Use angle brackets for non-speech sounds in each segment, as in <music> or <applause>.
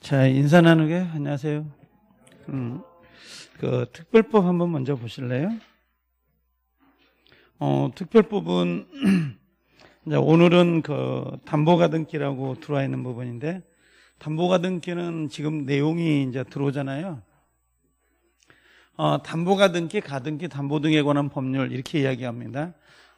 자, 인사 나누게 안녕하세요. 음, 그 특별법 한번 먼저 보실래요? 어, 특별법은 <clears throat> 이제 오늘은 그 담보가등기라고 들어와 있는 부분인데 담보가등기는 지금 내용이 이제 들어오잖아요. 어, 담보가등기, 가등기, 담보 등에 관한 법률 이렇게 이야기합니다.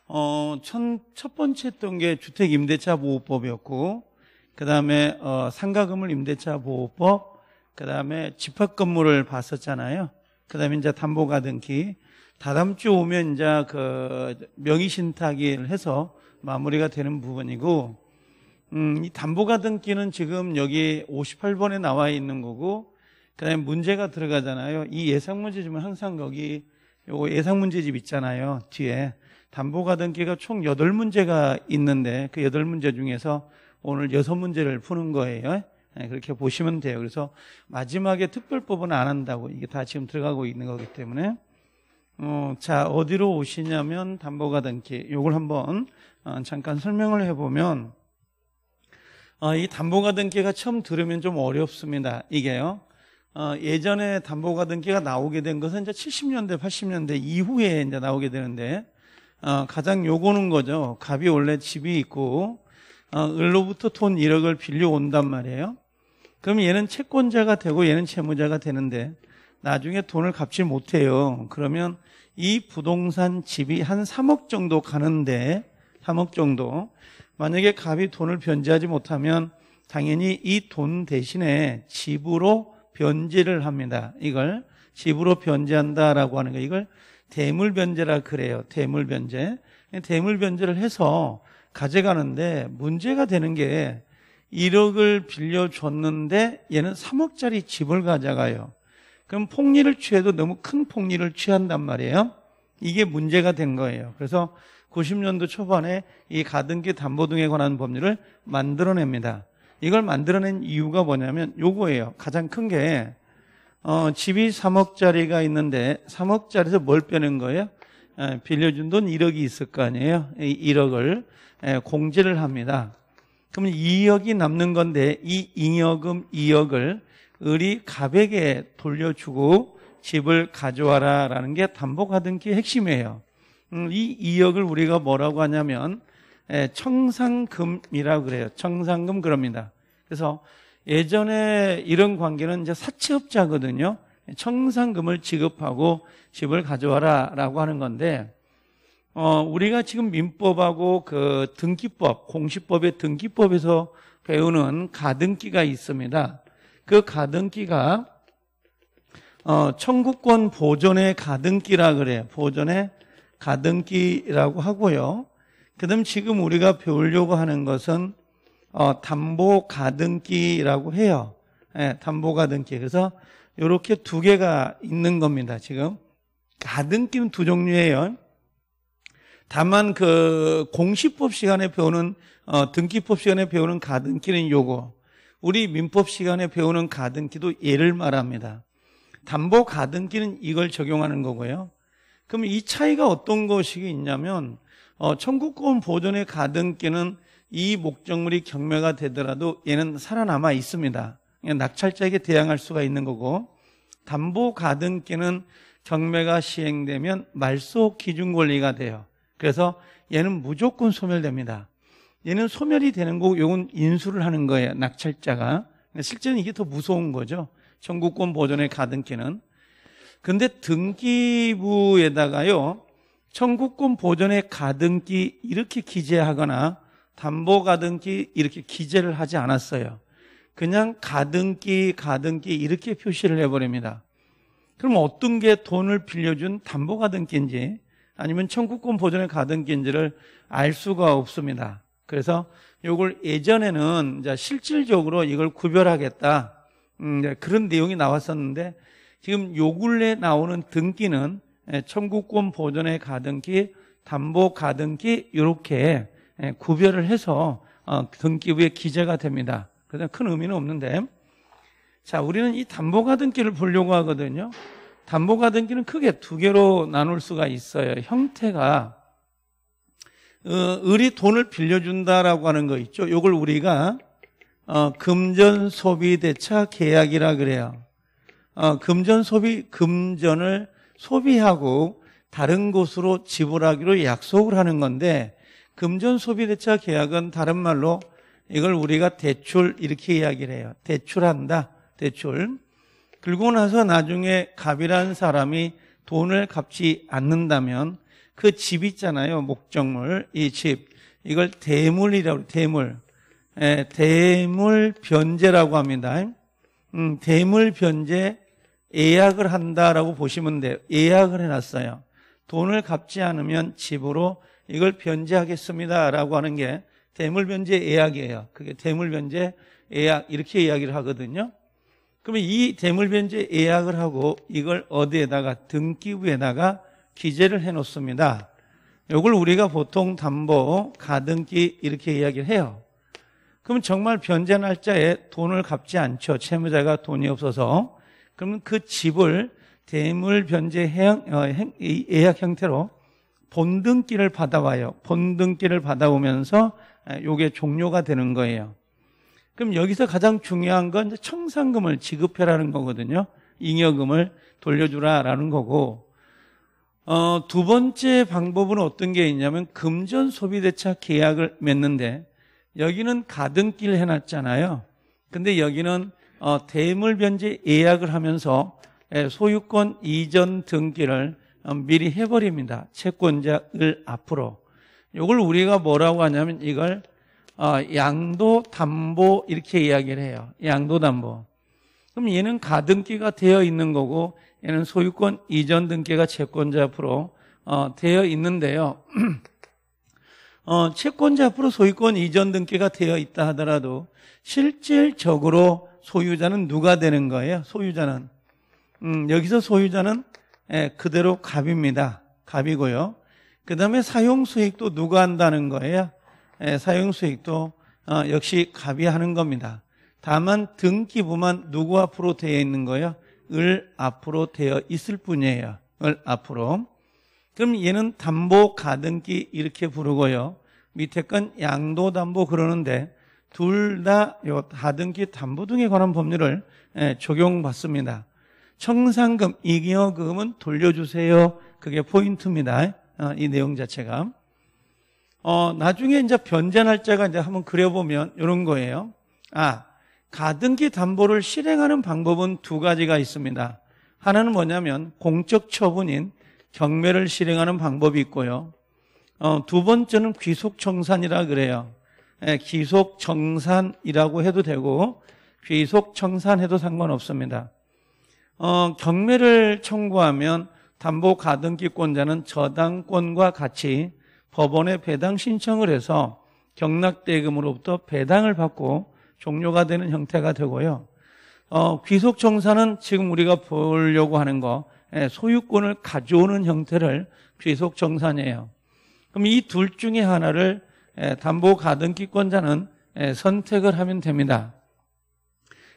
어, 첫, 첫 번째 했던 게 주택임대차 보호법이었고 그 다음에 어, 상가금을 임대차 보호법, 그 다음에 집합 건물을 봤었잖아요. 그 다음에 이제 담보가등기. 다다음 주 오면 이제 그 명의신탁을 해서 마무리가 되는 부분이고, 음, 이 담보가등기는 지금 여기 58번에 나와 있는 거고, 그 다음에 문제가 들어가잖아요. 이 예상문제집은 항상 거기 요거 예상문제집 있잖아요. 뒤에. 담보가등기가 총 8문제가 있는데, 그 8문제 중에서 오늘 여섯 문제를 푸는 거예요. 예? 예, 그렇게 보시면 돼요. 그래서 마지막에 특별법은 안 한다고 이게 다 지금 들어가고 있는 거기 때문에 어, 자 어디로 오시냐면 담보가등기 요걸 한번 어, 잠깐 설명을 해보면 어, 이 담보가등기가 처음 들으면 좀 어렵습니다. 이게요. 어, 예전에 담보가등기가 나오게 된 것은 이제 70년대, 80년대 이후에 이제 나오게 되는데 어, 가장 요거는 거죠. 갑이 원래 집이 있고 어, 을로부터 돈 1억을 빌려온단 말이에요. 그럼 얘는 채권자가 되고 얘는 채무자가 되는데 나중에 돈을 갚지 못해요. 그러면 이 부동산 집이 한 3억 정도 가는데 3억 정도 만약에 갑이 돈을 변제하지 못하면 당연히 이 돈 대신에 집으로 변제를 합니다. 이걸 집으로 변제한다라고 하는 거 이걸 대물 변제라 그래요. 대물 변제. 대물 변제를 해서 가져가는데 문제가 되는 게 1억을 빌려줬는데 얘는 3억짜리 집을 가져가요. 그럼 폭리를 취해도 너무 큰 폭리를 취한단 말이에요. 이게 문제가 된 거예요. 그래서 90년도 초반에 이 가등기 담보등에 관한 법률을 만들어냅니다. 이걸 만들어낸 이유가 뭐냐면 요거예요. 가장 큰 게, 어, 집이 3억짜리가 있는데 3억짜리에서 뭘 빼는 거예요? 예, 빌려준 돈 1억이 있을 거 아니에요? 1억을 예, 공제를 합니다. 그러면 2억이 남는 건데 이 잉여금 2억을 을이 갑에게 돌려주고 집을 가져와라라는 게 담보가등기 핵심이에요. 음, 이 2억을 우리가 뭐라고 하냐면 예, 청산금이라고 그래요. 청산금 그럽니다. 그래서 예전에 이런 관계는 이제 사채업자거든요. 청산금을 지급하고 집을 가져와라 라고 하는 건데, 어, 우리가 지금 민법하고 그 등기법, 공시법의 등기법에서 배우는 가등기가 있습니다. 그 가등기가 어, 청구권 보존의 가등기라 그래요. 보존의 가등기라고 하고요. 그다음 지금 우리가 배우려고 하는 것은 어, 담보 가등기라고 해요. 예, 담보 가등기. 그래서 이렇게 두 개가 있는 겁니다. 지금 가등기는 두 종류예요. 다만 그 공시법 시간에 배우는 어, 등기법 시간에 배우는 가등기는 요거 우리 민법 시간에 배우는 가등기도 예를 말합니다. 담보 가등기는 이걸 적용하는 거고요. 그럼 이 차이가 어떤 것이 있냐면 어, 청구권 보존의 가등기는 이 목적물이 경매가 되더라도 얘는 살아남아 있습니다. 낙찰자에게 대항할 수가 있는 거고 담보 가등기는 경매가 시행되면 말소 기준 권리가 돼요. 그래서 얘는 무조건 소멸됩니다. 얘는 소멸이 되는 거고 요건 인수를 하는 거예요. 낙찰자가. 실제는 이게 더 무서운 거죠. 청구권 보존의 가등기는. 근데 등기부에다가요. 청구권 보전의 가등기 이렇게 기재하거나 담보 가등기 이렇게 기재를 하지 않았어요. 그냥 가등기, 가등기 이렇게 표시를 해버립니다. 그럼 어떤 게 돈을 빌려준 담보 가등기인지 아니면 청구권 보존의 가등기인지를 알 수가 없습니다. 그래서 이걸 예전에는 실질적으로 이걸 구별하겠다. 음, 네, 그런 내용이 나왔었는데 지금 요 근래 나오는 등기는 예, 청구권 보존의 가등기, 담보 가등기 이렇게 예, 구별을 해서 어, 등기부에 기재가 됩니다. 그래서 큰 의미는 없는데 자 우리는 이 담보가등기를 보려고 하거든요. 담보가등기는 크게 두 개로 나눌 수가 있어요. 형태가 어, 을이 돈을 빌려준다라고 하는 거 있죠. 이걸 우리가 어, 금전 소비 대차 계약이라 그래요. 어, 금전 소비 금전을 소비하고 다른 곳으로 지불하기로 약속을 하는 건데 금전 소비 대차 계약은 다른 말로 이걸 우리가 대출 이렇게 이야기를 해요. 대출한다. 대출. 그리고 나서 나중에 갑이라는 사람이 돈을 갚지 않는다면 그 집 있잖아요. 목적물. 이 집. 이걸 대물이라고 대물. 예, 대물 변제라고 합니다. 음, 대물 변제 예약을 한다라고 보시면 돼요. 예약을 해놨어요. 돈을 갚지 않으면 집으로 이걸 변제하겠습니다라고 하는 게 대물변제 예약이에요. 그게 대물변제 예약 이렇게 이야기를 하거든요. 그러면 이 대물변제 예약을 하고 이걸 어디에다가 등기부에다가 기재를 해 놓습니다. 이걸 우리가 보통 담보, 가등기 이렇게 이야기를 해요. 그럼 정말 변제 날짜에 돈을 갚지 않죠. 채무자가 돈이 없어서. 그러면 그 집을 대물 변제 어, 예약 형태로 본등기를 받아와요. 본등기를 받아오면서 예, 요게 종료가 되는 거예요. 그럼 여기서 가장 중요한 건 청산금을 지급해라는 거거든요. 잉여금을 돌려주라라는 거고 어, 두 번째 방법은 어떤 게 있냐면 금전 소비대차 계약을 맺는데 여기는 가등기를 해놨잖아요. 근데 여기는 어, 대물변제 예약을 하면서 예, 소유권 이전 등기를 어, 미리 해버립니다. 채권자를 앞으로. 이걸 우리가 뭐라고 하냐면 이걸 어, 양도 담보 이렇게 이야기를 해요. 양도 담보. 그럼 얘는 가등기가 되어 있는 거고 얘는 소유권 이전 등기가 채권자 앞으로 어, 되어 있는데요. <clears throat> 어, 채권자 앞으로 소유권 이전 등기가 되어 있다 하더라도 실질적으로 소유자는 누가 되는 거예요? 소유자는 음, 여기서 소유자는 예, 그대로 갑입니다. 갑이고요. 그 다음에 사용 수익도 누가 한다는 거예요? 예, 사용 수익도 어, 역시 갑이 하는 겁니다. 다만 등기부만 누구 앞으로 되어 있는 거예요? 을 앞으로 되어 있을 뿐이에요. 을 앞으로. 그럼 얘는 담보 가등기 이렇게 부르고요. 밑에 건 양도 담보 그러는데 둘 다요 하등기 담보 등에 관한 법률을 예, 적용받습니다. 청산금 이기여금은 돌려주세요. 그게 포인트입니다. 어, 이 내용 자체가. 어, 나중에 이제 변제날짜가 이제 한번 그려보면 이런 거예요. 아, 가등기 담보를 실행하는 방법은 두 가지가 있습니다. 하나는 뭐냐면 공적 처분인 경매를 실행하는 방법이 있고요. 어, 두 번째는 귀속청산이라 그래요. 예, 귀속청산이라고 해도 되고 귀속청산해도 상관없습니다. 어, 경매를 청구하면 담보 가등기권자는 저당권과 같이 법원에 배당 신청을 해서 경락대금으로부터 배당을 받고 종료가 되는 형태가 되고요. 어, 귀속청산은 지금 우리가 보려고 하는 거 예, 소유권을 가져오는 형태를 귀속청산이에요. 그럼 이 둘 중에 하나를 예, 담보 가등기권자는 예, 선택을 하면 됩니다.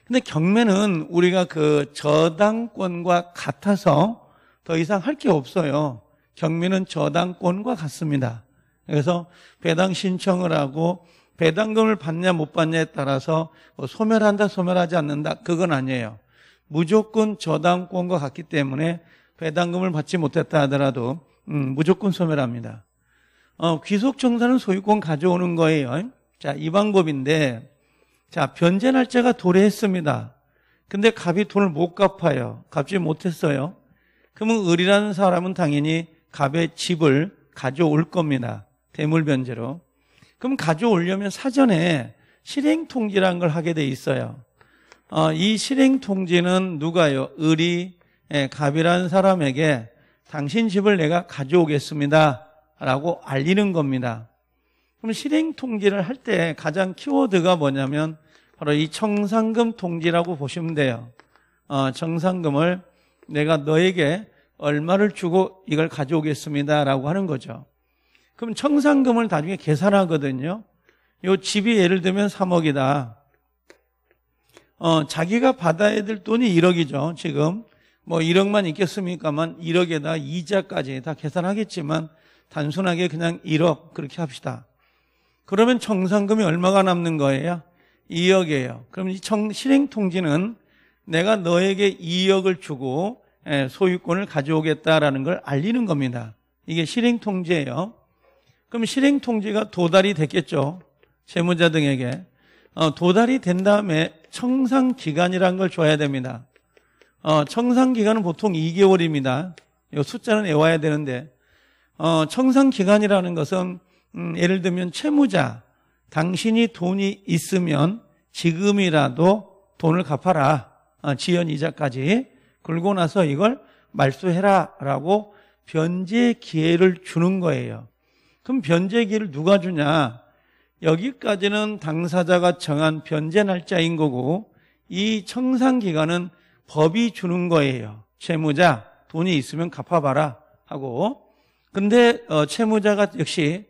근데 경매는 우리가 그 저당권과 같아서 더 이상 할 게 없어요. 경미는 저당권과 같습니다. 그래서 배당 신청을 하고 배당금을 받냐 못 받냐에 따라서 뭐 소멸한다 소멸하지 않는다 그건 아니에요. 무조건 저당권과 같기 때문에 배당금을 받지 못했다 하더라도 음, 무조건 소멸합니다. 어, 귀속 청산은 소유권 가져오는 거예요. 자, 이 방법인데 자, 변제 날짜가 도래했습니다. 근데 갑이 돈을 못 갚아요. 갚지 못했어요. 그러면 을이라는 사람은 당연히 갑의 집을 가져올 겁니다. 대물변제로. 그럼 가져오려면 사전에 실행통지라는 걸 하게 돼 있어요. 어, 이 실행통지는 누가요? 을이 예, 갑이라는 사람에게 당신 집을 내가 가져오겠습니다. 라고 알리는 겁니다. 그럼 실행 통지를 할 때 가장 키워드가 뭐냐면 바로 이 청산금 통지라고 보시면 돼요. 어, 청산금을 내가 너에게 얼마를 주고 이걸 가져오겠습니다라고 하는 거죠. 그럼 청산금을 나중에 계산하거든요. 요 집이 예를 들면 3억이다. 어, 자기가 받아야 될 돈이 1억이죠. 지금 뭐 1억만 있겠습니까만 1억에다 이자까지 다 계산하겠지만 단순하게 그냥 1억 그렇게 합시다. 그러면 청산금이 얼마가 남는 거예요? 2억이에요. 그럼 이 청, 실행통지는 내가 너에게 2억을 주고 예, 소유권을 가져오겠다라는 걸 알리는 겁니다. 이게 실행 통지예요 그럼 실행 통지가 도달이 됐겠죠. 채무자 등에게 어, 도달이 된 다음에 청산 기간이라는 걸 줘야 됩니다. 어, 청산 기간은 보통 2개월입니다. 이 숫자는 외워야 되는데 어, 청산 기간이라는 것은 음, 예를 들면 채무자 당신이 돈이 있으면 지금이라도 돈을 갚아라. 어, 지연 이자까지 긁고 나서 이걸 말소해라라고 변제 기회를 주는 거예요. 그럼 변제 기회를 누가 주냐? 여기까지는 당사자가 정한 변제 날짜인 거고 이 청산 기간은 법이 주는 거예요. 채무자 돈이 있으면 갚아봐라 하고 근데 어, 채무자가 역시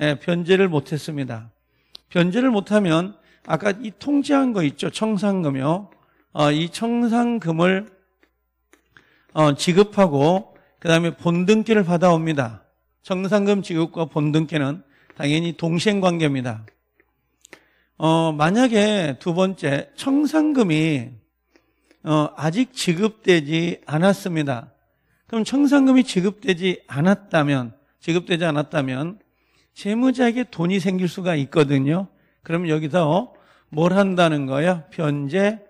예, 변제를 못했습니다. 변제를 못하면 아까 이 통지한 거 있죠 청산금요 어, 이 청산금을 어, 지급하고 그 다음에 본등기를 받아옵니다. 청산금 지급과 본등기는 당연히 동시행관계입니다. 어, 만약에 두 번째 청산금이 어, 아직 지급되지 않았습니다. 그럼 청산금이 지급되지 않았다면 지급되지 않았다면 채무자에게 돈이 생길 수가 있거든요. 그럼 여기서 뭘 한다는 거예요? 변제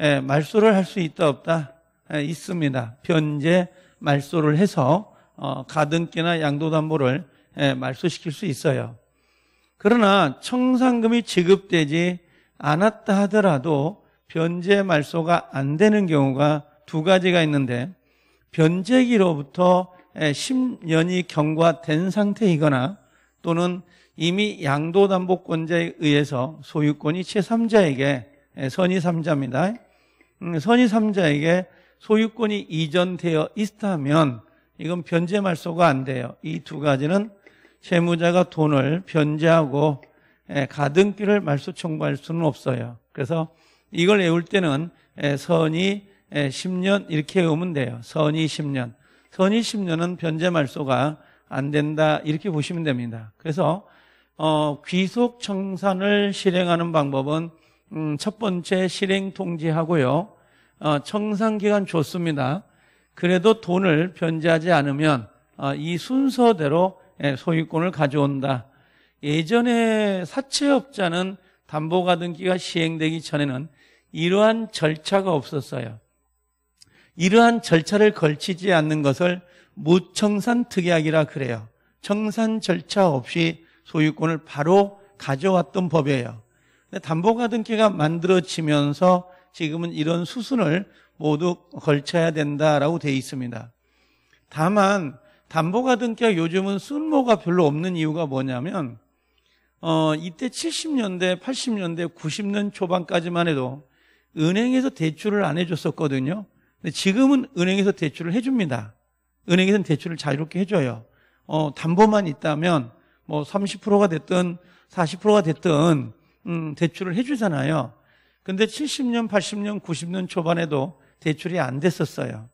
예, 말소를 할 수 있다 없다 예, 있습니다. 변제 말소를 해서 어, 가등기나 양도담보를 예, 말소시킬 수 있어요. 그러나 청산금이 지급되지 않았다 하더라도 변제 말소가 안 되는 경우가 두 가지가 있는데 변제기로부터 10년이 경과된 상태이거나 또는 이미 양도담보권자에 의해서 소유권이 제3자에게 선의 3자입니다. 음, 선의 3자에게 소유권이 이전되어 있다면 이건 변제 말소가 안 돼요. 이 두 가지는 채무자가 돈을 변제하고 예, 가등기를 말소 청구할 수는 없어요. 그래서 이걸 외울 때는 예, 선의 10년 예, 이렇게 외우면 돼요. 선의 10년. 선의 10년은 변제 말소가 안 된다 이렇게 보시면 됩니다. 그래서 어, 귀속 청산을 실행하는 방법은 음, 첫 번째 실행 통지하고요. 어, 청산 기간 좋습니다. 그래도 돈을 변제하지 않으면 어, 이 순서대로 예, 소유권을 가져온다. 예전에 사채업자는 담보가등기가 시행되기 전에는 이러한 절차가 없었어요. 이러한 절차를 걸치지 않는 것을 무청산 특약이라 그래요. 청산 절차 없이 소유권을 바로 가져왔던 법이에요. 담보가등기가 만들어지면서 지금은 이런 수순을 모두 걸쳐야 된다라고 돼 있습니다. 다만 담보가등기가 요즘은 순모가 별로 없는 이유가 뭐냐면 어, 이때 70년대, 80년대, 90년 초반까지만 해도 은행에서 대출을 안 해줬었거든요. 근데 지금은 은행에서 대출을 해줍니다. 은행에서는 대출을 자유롭게 해줘요. 어, 담보만 있다면 뭐 30%가 됐든 40%가 됐든 음, 대출을 해주잖아요. 근데 70년, 80년, 90년 초반에도 대출이 안 됐었어요.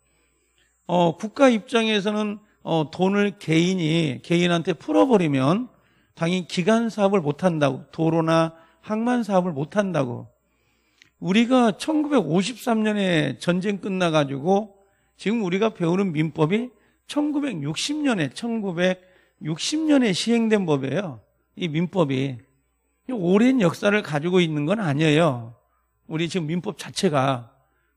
어, 국가 입장에서는 어, 돈을 개인이 개인한테 풀어버리면 당연히 기간 사업을 못 한다고 도로나 항만 사업을 못 한다고 우리가 1953년에 전쟁 끝나가지고 지금 우리가 배우는 민법이 1960년에 1960년에 시행된 법이에요. 이 민법이 오랜 역사를 가지고 있는 건 아니에요. 우리 지금 민법 자체가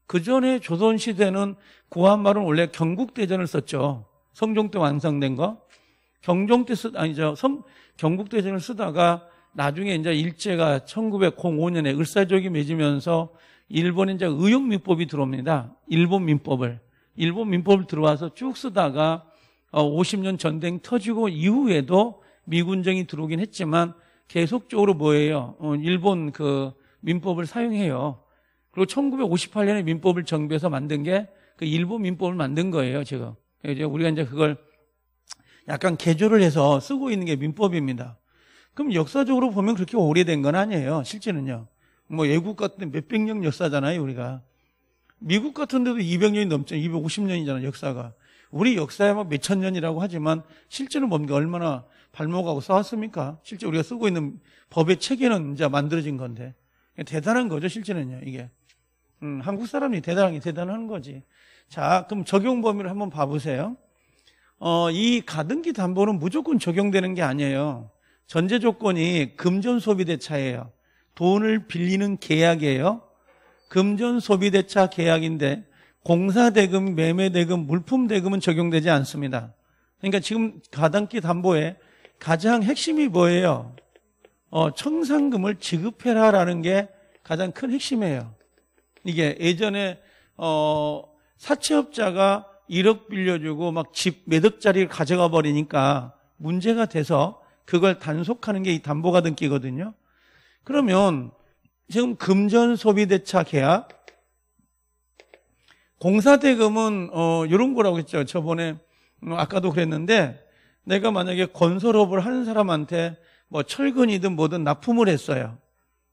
그 전에 조선 시대는 고한말은 원래 경국대전을 썼죠. 성종 때 완성된 거. 경종 때 쓰, 아니죠. 성, 경국대전을 쓰다가 나중에 이제 일제가 1905년에 을사족이 맺으면서 일본에 이제 의용민법이 들어옵니다. 일본 민법을. 일본 민법을 들어와서 쭉 쓰다가 50년 어, 전쟁 터지고 이후에도 미군정이 들어오긴 했지만 계속적으로 뭐예요? 어, 일본 그 민법을 사용해요. 그리고 1958년에 민법을 정비해서 만든 게 그 일본 민법을 만든 거예요, 지금. 예, 이제 우리가 이제 그걸 약간 개조를 해서 쓰고 있는 게 민법입니다. 그럼 역사적으로 보면 그렇게 오래된 건 아니에요, 실제는요. 뭐 외국 같은 몇백 년 역사잖아요, 우리가. 미국 같은 데도 200년이 넘잖아요. 250년이잖아요, 역사가. 우리 역사에 막 몇천 년이라고 하지만 실제는 뭔가 얼마나 발목하고 싸웠습니까? 실제 우리가 쓰고 있는 법의 체계는 이제 만들어진 건데 대단한 거죠 실제는요 이게 음, 한국 사람이 대단한게 대단한 거지 자 그럼 적용 범위를 한번 봐보세요 어, 이 가등기 담보는 무조건 적용되는 게 아니에요 전제 조건이 금전 소비대차예요 돈을 빌리는 계약이에요 금전 소비대차 계약인데 공사대금, 매매대금, 물품대금은 적용되지 않습니다 그러니까 지금 가등기 담보에 가장 핵심이 뭐예요? 어, 청산금을 지급해라라는 게 가장 큰 핵심이에요. 이게 예전에 어, 사채업자가 1억 빌려주고 막집몇 억짜리를 가져가 버리니까 문제가 돼서 그걸 단속하는 게 이 담보가 등기거든요. 그러면 지금 금전 소비대차 계약 공사대금은 어, 이런 거라고 했죠. 저번에 음, 아까도 그랬는데 내가 만약에 건설업을 하는 사람한테 뭐 철근이든 뭐든 납품을 했어요.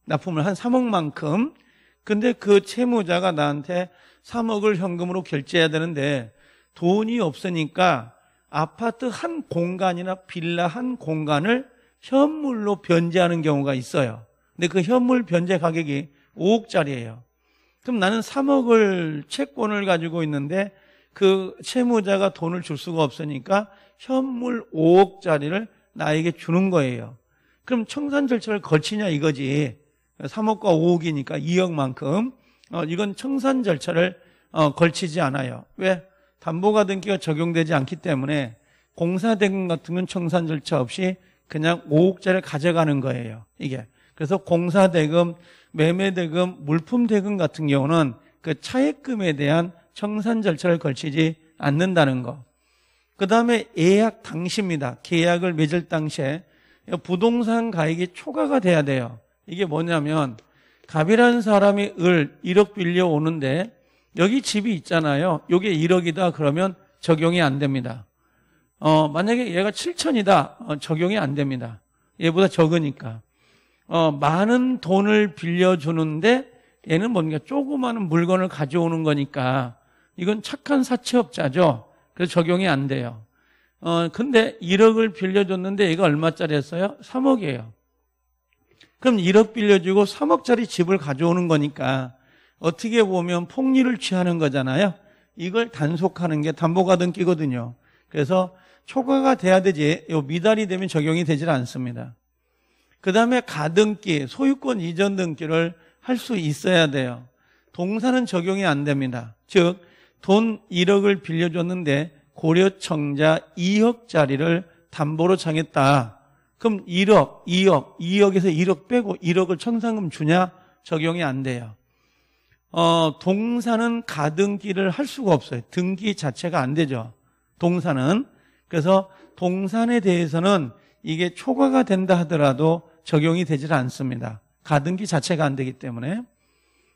납품을 한 3억만큼. 근데 그 채무자가 나한테 3억을 현금으로 결제해야 되는데 돈이 없으니까 아파트 한 공간이나 빌라 한 공간을 현물로 변제하는 경우가 있어요. 근데 그 현물 변제 가격이 5억짜리예요. 그럼 나는 3억을 채권을 가지고 있는데 그 채무자가 돈을 줄 수가 없으니까 현물 5억짜리를 나에게 주는 거예요. 그럼 청산 절차를 거치냐 이거지. 3억과 5억이니까 2억만큼. 어, 이건 청산 절차를 어, 걸치지 않아요. 왜? 담보가등기가 적용되지 않기 때문에 공사대금 같은 건 청산 절차 없이 그냥 5억짜리 를 가져가는 거예요. 이게. 그래서 공사대금, 매매대금, 물품대금 같은 경우는 그 차액금에 대한 청산 절차를 걸치지 않는다는 거. 그 다음에 예약 당시입니다. 계약을 맺을 당시에 부동산 가액이 초과가 돼야 돼요. 이게 뭐냐면 갑이라는 사람이 을 1억 빌려오는데 여기 집이 있잖아요. 요게 1억이다 그러면 적용이 안 됩니다. 어, 만약에 얘가 7천이다. 어, 적용이 안 됩니다. 얘보다 적으니까. 어, 많은 돈을 빌려주는데 얘는 뭔가 조그마한 물건을 가져오는 거니까 이건 착한 사채업자죠. 그래서 적용이 안 돼요. 어, 근데 1억을 빌려줬는데 얘가 얼마짜리였어요? 3억이에요. 그럼 1억 빌려주고 3억짜리 집을 가져오는 거니까 어떻게 보면 폭리를 취하는 거잖아요. 이걸 단속하는 게 담보가등기거든요. 그래서 초과가 돼야 되지 요 미달이 되면 적용이 되질 않습니다. 그 다음에 가등기, 소유권 이전 등기를 할 수 있어야 돼요. 동사는 적용이 안 됩니다. 즉돈 1억을 빌려줬는데 고려청자 2억짜리를 담보로 정했다. 그럼 1억, 2억, 2억에서 1억 빼고 1억을 청산금 주냐? 적용이 안 돼요. 어, 동사는 가등기를 할 수가 없어요. 등기 자체가 안 되죠. 동사는. 그래서 동산에 대해서는 이게 초과가 된다 하더라도 적용이 되질 않습니다. 가등기 자체가 안 되기 때문에.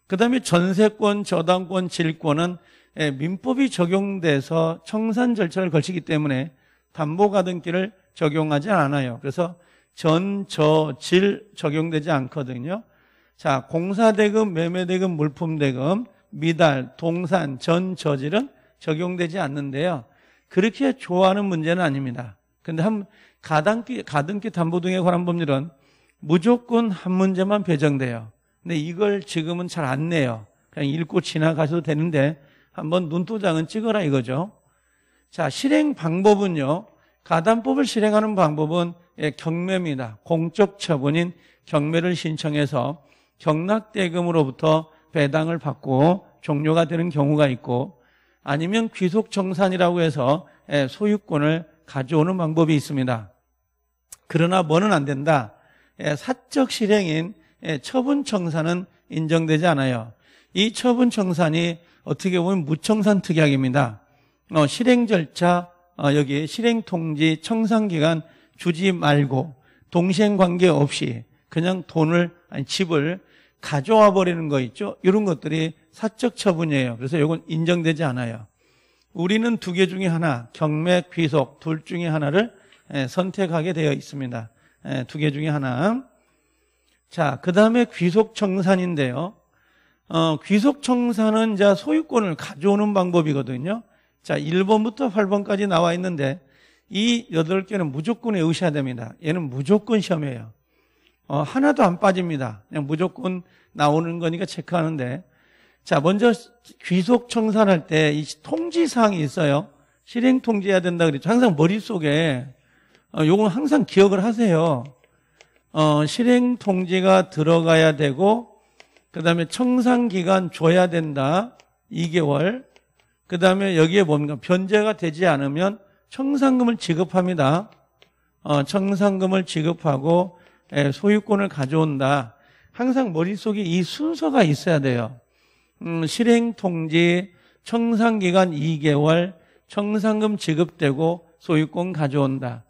그 다음에 전세권, 저당권, 질권은 예, 민법이 적용돼서 청산 절차를 걸치기 때문에 담보가등기를 적용하지 않아요. 그래서 전, 저, 질 적용되지 않거든요. 자, 공사대금, 매매대금, 물품대금, 미달, 동산, 전, 저질은 적용되지 않는데요. 그렇게 좋아하는 문제는 아닙니다. 근데 한, 가당기, 가등기 담보 등에 관한 법률은 무조건 한 문제만 배정돼요. 근데 이걸 지금은 잘 안 내요. 그냥 읽고 지나가셔도 되는데 한번 눈도장은 찍어라 이거죠. 자, 실행 방법은요. 가담법을 실행하는 방법은 예, 경매입니다. 공적 처분인 경매를 신청해서 경락대금으로부터 배당을 받고 종료가 되는 경우가 있고 아니면 귀속정산이라고 해서 예, 소유권을 가져오는 방법이 있습니다. 그러나 뭐는 안 된다. 예, 사적 실행인 처분 청산은 인정되지 않아요. 이 처분 청산이 어떻게 보면 무청산 특약입니다. 어, 실행 절차 어, 여기에 실행 통지 청산 기간 주지 말고 동생 관계 없이 그냥 돈을 아니 집을 가져와 버리는 거 있죠. 이런 것들이 사적 처분이에요. 그래서 이건 인정되지 않아요. 우리는 두 개 중에 하나 경매 귀속 둘 중에 하나를 예, 선택하게 되어 있습니다. 예, 두개 중에 하나. 자, 그 다음에 귀속 청산인데요. 어, 귀속 청산은 자 소유권을 가져오는 방법이거든요. 자, 1번부터 8번까지 나와 있는데 이 8개는 무조건 의셔야 됩니다. 얘는 무조건 시험이에요. 어, 하나도 안 빠집니다. 그냥 무조건 나오는 거니까 체크하는데 자, 먼저 귀속 청산할 때 이 통지 사항이 있어요. 실행 통지해야 된다 그랬죠. 항상 머릿속에 어, 요건 항상 기억을 하세요. 어, 실행 통지가 들어가야 되고 그 다음에 청산기간 줘야 된다. 2개월. 그 다음에 여기에 뭡니까? 변제가 되지 않으면 청산금을 지급합니다. 어, 청산금을 지급하고 예, 소유권을 가져온다. 항상 머릿속에 이 순서가 있어야 돼요. 음, 실행통지, 청산기간 2개월, 청산금 지급되고 소유권 가져온다.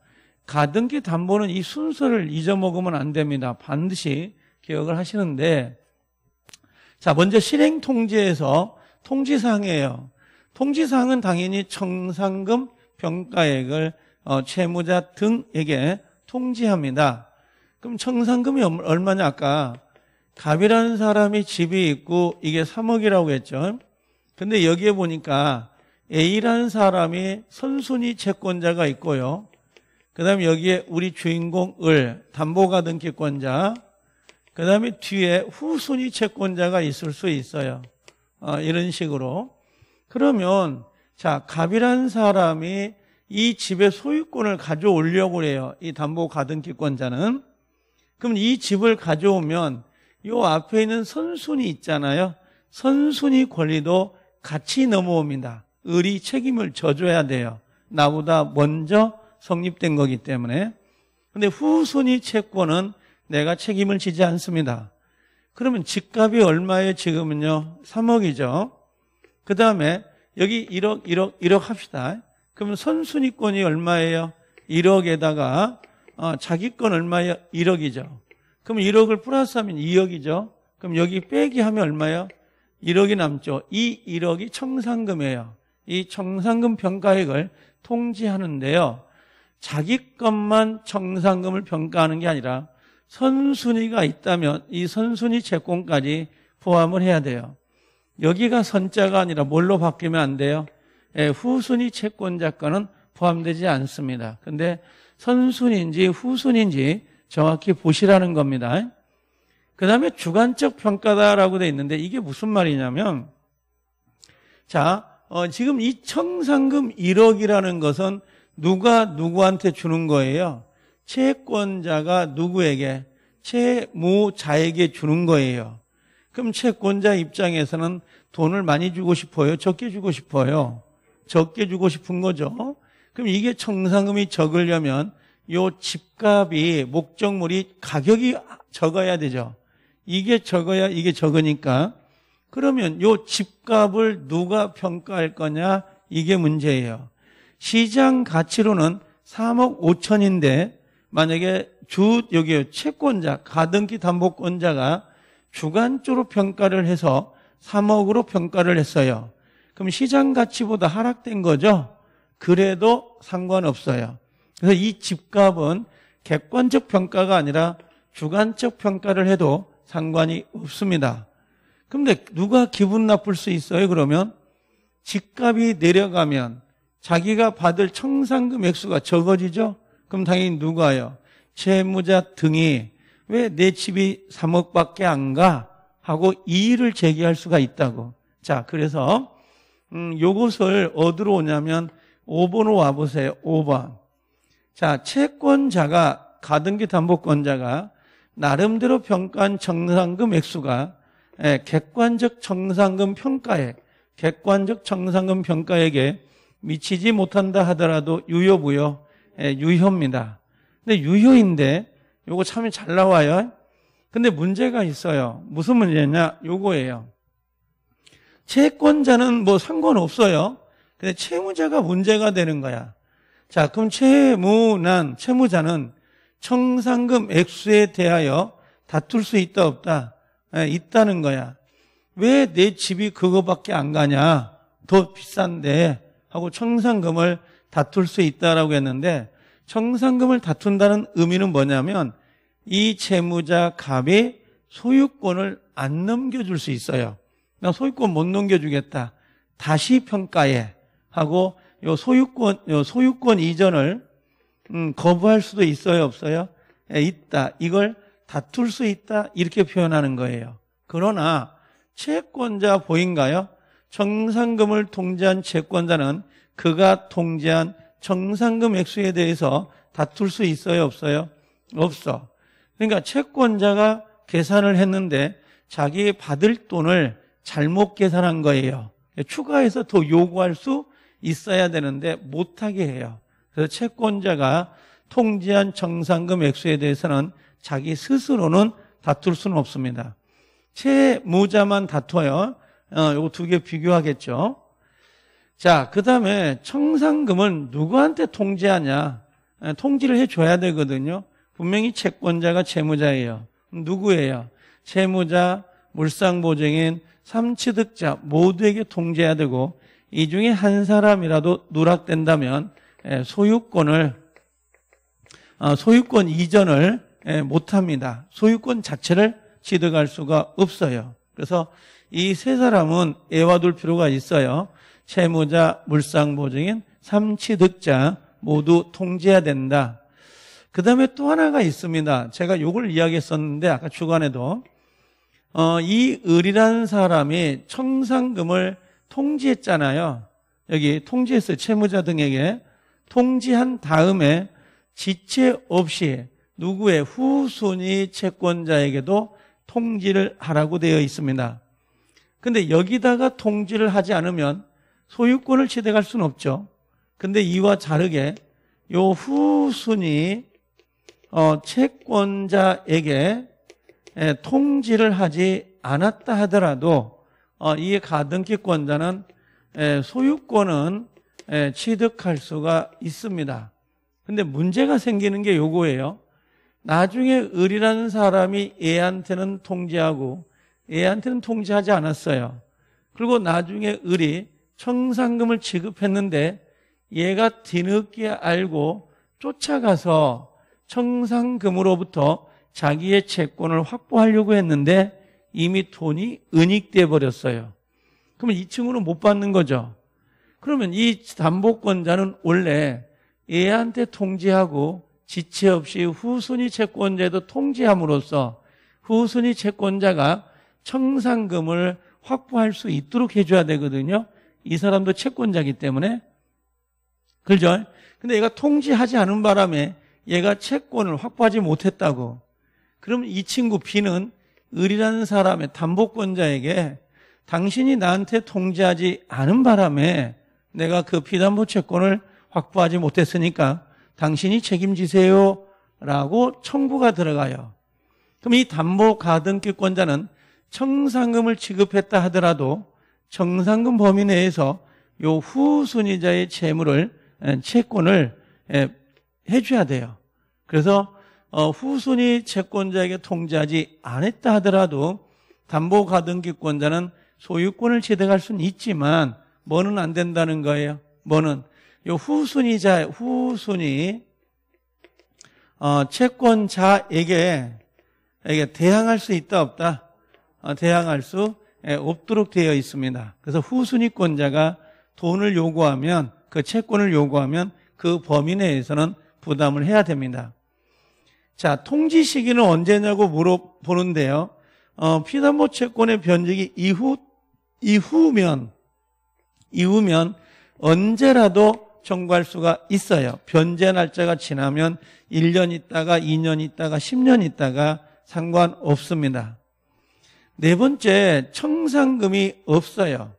가등기 담보는 이 순서를 잊어먹으면 안 됩니다. 반드시 기억을 하시는데 자, 먼저 실행 통지에서 통지사항이에요. 통지사항은 당연히 청산금 병가액을 어, 채무자 등에게 통지합니다. 그럼 청산금이 얼마냐 아까 갑이라는 사람이 집이 있고 이게 3억이라고 했죠. 근데 여기에 보니까 A라는 사람이 선순위 채권자가 있고요. 그 다음에 여기에 우리 주인공 을, 담보가 등기권자, 그 다음에 뒤에 후순위 채권자가 있을 수 있어요. 어, 이런 식으로. 그러면, 자, 갑이란 사람이 이 집의 소유권을 가져오려고 해요. 이 담보 가등기권자는. 그럼 이 집을 가져오면 요 앞에 있는 선순위 있잖아요. 선순위 권리도 같이 넘어옵니다. 을이 책임을 져줘야 돼요. 나보다 먼저 성립된 거기 때문에. 근데 후순위 채권은 내가 책임을 지지 않습니다. 그러면 집값이 얼마예요? 지금은요. 3억이죠. 그 다음에 여기 1억, 1억, 1억 합시다. 그러면 선순위권이 얼마예요? 1억에다가 어, 자기건 얼마예요? 1억이죠. 그럼 1억을 플러스하면 2억이죠. 그럼 여기 빼기 하면 얼마예요? 1억이 남죠. 이 1억이 청산금이에요. 이 청산금 평가액을 통지하는데요. 자기 것만 청산금을 평가하는 게 아니라 선순위가 있다면 이 선순위 채권까지 포함을 해야 돼요. 여기가 선자가 아니라 뭘로 바뀌면 안 돼요? 예, 후순위 채권자가는 포함되지 않습니다. 근데 선순위인지 후순위인지 정확히 보시라는 겁니다. 그 다음에 주관적 평가다라고 돼 있는데 이게 무슨 말이냐면 자 어, 지금 이 청산금 1억이라는 것은 누가 누구한테 주는 거예요? 채권자가 누구에게? 채무자에게 주는 거예요. 그럼 채권자 입장에서는 돈을 많이 주고 싶어요? 적게 주고 싶어요? 적게 주고 싶은 거죠. 그럼 이게 청산금이 적으려면 요 집값이 목적물이 가격이 적어야 되죠. 이게 적어야 이게 적으니까 그러면 요 집값을 누가 평가할 거냐 이게 문제예요. 시장 가치로는 3억 5천인데 만약에 주 여기 채권자 가등기 담보권자가 주간으로 평가를 해서 3억으로 평가를 했어요. 그럼 시장 가치보다 하락된 거죠. 그래도 상관없어요. 그래서 이 집값은 객관적 평가가 아니라 주관적 평가를 해도 상관이 없습니다. 근데 누가 기분 나쁠 수 있어요? 그러면 집값이 내려가면 자기가 받을 청산금 액수가 적어지죠. 그럼 당연히 누가요? 채무자 등이 왜 내 집이 3억밖에 안 가? 하고 이의를 제기할 수가 있다고. 자, 그래서 음, 요것을 어디로 오냐면 5번으로 와보세요. 5번. 자, 채권자가 가등기 담보권자가 나름대로 평가한 정상금 액수가 예, 객관적 정상금 평가에 객관적 정상금 평가액에 미치지 못한다 하더라도 유효부여 예, 유효입니다. 근데 유효인데 요거 참이 잘 나와요. 근데 문제가 있어요. 무슨 문제냐? 요거예요. 채권자는 뭐 상관없어요. 근데 채무자가 문제가 되는 거야. 자, 그럼 채무난 채무자는 청산금 액수에 대하여 다툴 수 있다 없다 에, 예, 있다는 거야. 왜 내 집이 그거밖에 안 가냐? 더 비싼데 하고 청산금을 다툴 수 있다라고 했는데 청산금을 다툰다는 의미는 뭐냐면 이 채무자 갑이 소유권을 안 넘겨줄 수 있어요. 나 소유권 못 넘겨주겠다. 다시 평가해 하고 요 소유권 요 소유권 이전을 음, 거부할 수도 있어요, 없어요? 예, 있다. 이걸 다툴 수 있다 이렇게 표현하는 거예요. 그러나 채권자 보인가요? 정상금을 통제한 채권자는 그가 통제한 정상금 액수에 대해서 다툴 수 있어요, 없어요? 없어. 그러니까 채권자가 계산을 했는데 자기 받을 돈을 잘못 계산한 거예요. 추가해서 더 요구할 수 있어야 되는데 못하게 해요. 그래서 채권자가 통제한 정상금 액수에 대해서는 자기 스스로는 다툴 수는 없습니다. 채무자만 다투어요. 어, 요거 두 개 비교하겠죠. 자, 그 다음에 청산금은 누구한테 통제하냐? 예, 통지를 해줘야 되거든요. 분명히 채권자가 채무자예요. 누구예요? 채무자, 물상보증인, 삼취득자 모두에게 통제해야 되고 이 중에 한 사람이라도 누락된다면 예, 소유권을 어, 소유권 이전을 예, 못합니다. 소유권 자체를 취득할 수가 없어요. 그래서 이 세 사람은 애와둘 필요가 있어요. 채무자, 물상보증인, 삼취득자 모두 통제해야 된다. 그 다음에 또 하나가 있습니다. 제가 요걸 이야기했었는데 아까 주간에도 어, 이 을이라는 사람이 청산금을 통지했잖아요. 여기 통지했어요. 채무자 등에게 통지한 다음에 지체 없이 누구의 후순위 채권자에게도 통지를 하라고 되어 있습니다. 근데 여기다가 통지를 하지 않으면 소유권을 취득할 수는 없죠. 근데 이와 다르게 요 후순위 어, 채권자에게 에, 통지를 하지 않았다 하더라도 어, 이 가등기권자는 에, 소유권은 에, 취득할 수가 있습니다. 근데 문제가 생기는 게 요거예요. 나중에 을이라는 사람이 애한테는 통지하고 애한테는 통지하지 않았어요. 그리고 나중에 을이 청산금을 지급했는데 얘가 뒤늦게 알고 쫓아가서 청산금으로부터 자기의 채권을 확보하려고 했는데 이미 돈이 은익돼 버렸어요. 그러면 이층으로못 받는 거죠. 그러면 이 담보권자는 원래 얘한테 통지하고 지체 없이 후순위 채권자에도 통지함으로써 후순위 채권자가 청산금을 확보할 수 있도록 해줘야 되거든요. 이 사람도 채권자기 때문에 그죠? 근데 얘가 통지하지 않은 바람에 얘가 채권을 확보하지 못했다고. 그럼 이 친구 B는 을이라는 사람의 담보권자에게 당신이 나한테 통지하지 않은 바람에 내가 그 비담보 채권을 확보하지 못했으니까 당신이 책임지세요. 라고 청구가 들어가요. 그럼 이 담보 가등기권자는 청산금을 지급했다 하더라도 정상금 범위 내에서 요 후순위자의 채무를 예, 채권을 예, 해줘야 돼요. 그래서 어, 후순위 채권자에게 통지하지 않았다 하더라도 담보 가등기권자는 소유권을 취득할 수는 있지만 뭐는 안 된다는 거예요. 뭐는 요 후순위자 후순위 어, 채권자에게 대항할 수 있다 없다 어, 대항할 수 예, 없도록 되어 있습니다. 그래서 후순위권자가 돈을 요구하면 그 채권을 요구하면 그 범위 내에서는 부담을 해야 됩니다. 자, 통지 시기는 언제냐고 물어보는데요. 어, 피담보 채권의 변제기 이후 이후면 이후면 언제라도 청구할 수가 있어요. 변제 날짜가 지나면 1년 있다가 2년 있다가 10년 있다가 상관없습니다. 네 번째, 청산금이 없어요.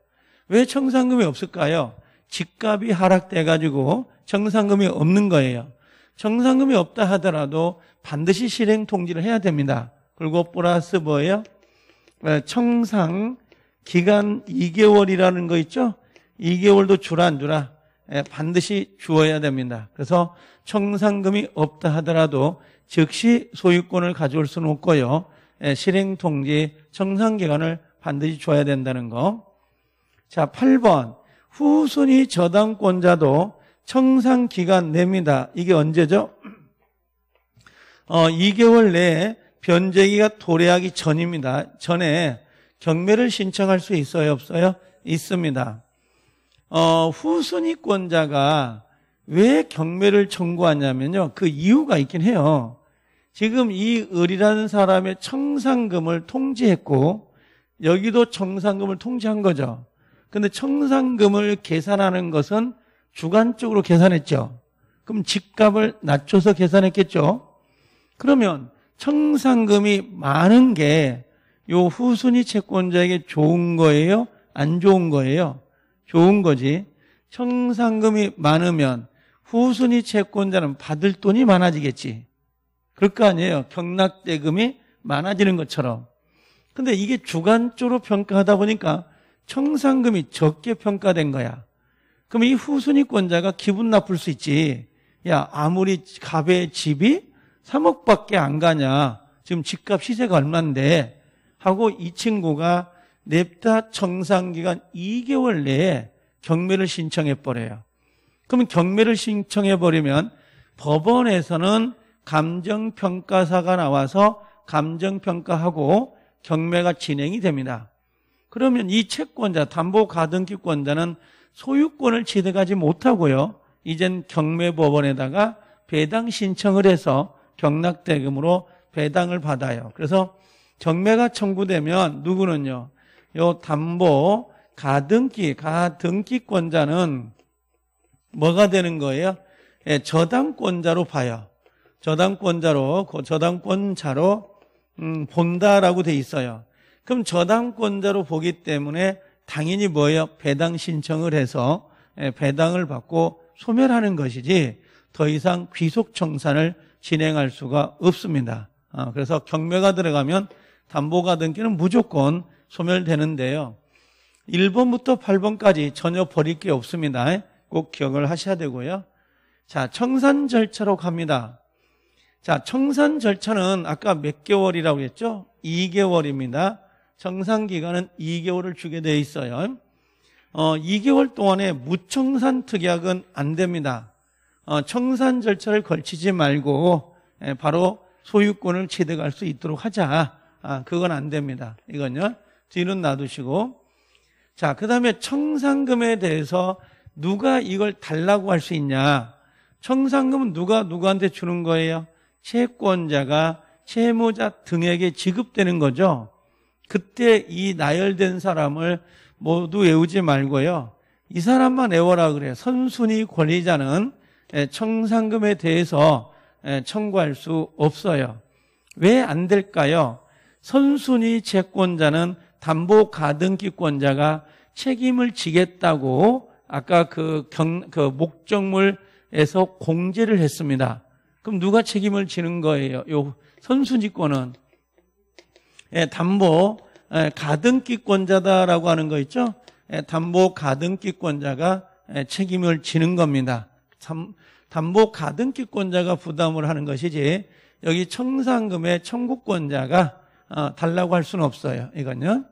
왜 청산금이 없을까요? 집값이 하락돼가지고 청산금이 없는 거예요. 청산금이 없다 하더라도 반드시 실행 통지를 해야 됩니다. 그리고 플러스 뭐예요? 어, 청산 기간 2개월이라는 거 있죠? 2개월도 주라 안 주라 예, 반드시 주어야 됩니다. 그래서 청산금이 없다 하더라도 즉시 소유권을 가져올 수는 없고요. 예, 실행 통지 청산 기간을 반드시 줘야 된다는 거. 자, 8번. 후순위 저당권자도 청산 기간 냅니다. 이게 언제죠? 어, 2개월 내에 변제기가 도래하기 전입니다. 전에 경매를 신청할 수 있어요? 없어요? 있습니다. 어, 후순위권자가 왜 경매를 청구하냐면요. 그 이유가 있긴 해요. 지금 이 을이라는 사람의 청산금을 통지했고 여기도 청산금을 통지한 거죠. 근데 청산금을 계산하는 것은 주관적으로 계산했죠. 그럼 집값을 낮춰서 계산했겠죠. 그러면 청산금이 많은 게 요 후순위 채권자에게 좋은 거예요? 안 좋은 거예요? 좋은 거지. 청산금이 많으면 후순위 채권자는 받을 돈이 많아지겠지. 그럴 거 아니에요. 경락대금이 많아지는 것처럼. 근데 이게 주관적으로 평가하다 보니까 청산금이 적게 평가된 거야. 그럼 이 후순위권자가 기분 나쁠 수 있지. 야, 아무리 갑의 집이 3억밖에 안 가냐. 지금 집값 시세가 얼만데. 하고 이 친구가 냅다 청산기간 2개월 내에 경매를 신청해버려요. 그러면 경매를 신청해버리면 법원에서는 감정평가사가 나와서 감정평가하고 경매가 진행이 됩니다. 그러면 이 채권자, 담보 가등기권자는 소유권을 취득하지 못하고요. 이젠 경매법원에다가 배당 신청을 해서 경락대금으로 배당을 받아요. 그래서 경매가 청구되면 누구는요? 요 담보 가등기, 가등기권자는 뭐가 되는 거예요? 예, 저당권자로 봐요. 저당권자로 저당권자로 음, 본다라고 돼 있어요. 그럼 저당권자로 보기 때문에 당연히 뭐예요? 배당 신청을 해서 예, 배당을 받고 소멸하는 것이지 더 이상 귀속 청산을 진행할 수가 없습니다. 어, 그래서 경매가 들어가면 담보가등기는 무조건 소멸되는데요. 1번부터 8번까지 전혀 버릴 게 없습니다. 꼭 기억을 하셔야 되고요. 자, 청산 절차로 갑니다. 자, 청산 절차는 아까 몇 개월이라고 했죠? 2개월입니다. 정상 기간은 2개월을 주게 돼 있어요. 어, 2개월 동안에 무청산 특약은 안 됩니다. 어, 청산 절차를 걸치지 말고 예, 바로 소유권을 취득할 수 있도록 하자. 아, 그건 안 됩니다. 이건요. 뒤는 놔두시고. 자, 그 다음에 청산금에 대해서 누가 이걸 달라고 할 수 있냐. 청산금은 누가 누구한테 주는 거예요? 채권자가 채무자 등에게 지급되는 거죠. 그때 이 나열된 사람을 모두 외우지 말고요. 이 사람만 외워라 그래요. 선순위 권리자는 예, 청산금에 대해서 예, 청구할 수 없어요. 왜 안 될까요? 선순위 채권자는 담보 가등기권자가 책임을 지겠다고 아까 그, 경, 그 목적물에서 공제를 했습니다. 그럼 누가 책임을 지는 거예요? 요 선순위권은 예, 담보 예, 가등기권자다라고 하는 거 있죠? 예, 담보 가등기권자가 예, 책임을 지는 겁니다. 참, 담보 가등기권자가 부담을 하는 것이지 여기 청산금의 청구권자가 어, 달라고 할 수는 없어요. 이건요.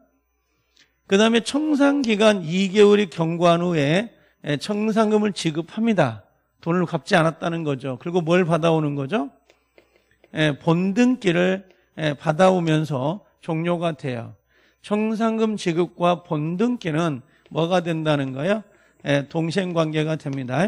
그 다음에 청산기간 2개월이 경과한 후에 예, 청산금을 지급합니다. 돈을 갚지 않았다는 거죠. 그리고 뭘 받아오는 거죠? 예, 본등기를 예, 받아오면서 종료가 돼요. 청산금 지급과 본등기는 뭐가 된다는 거예요? 예, 동생 관계가 됩니다.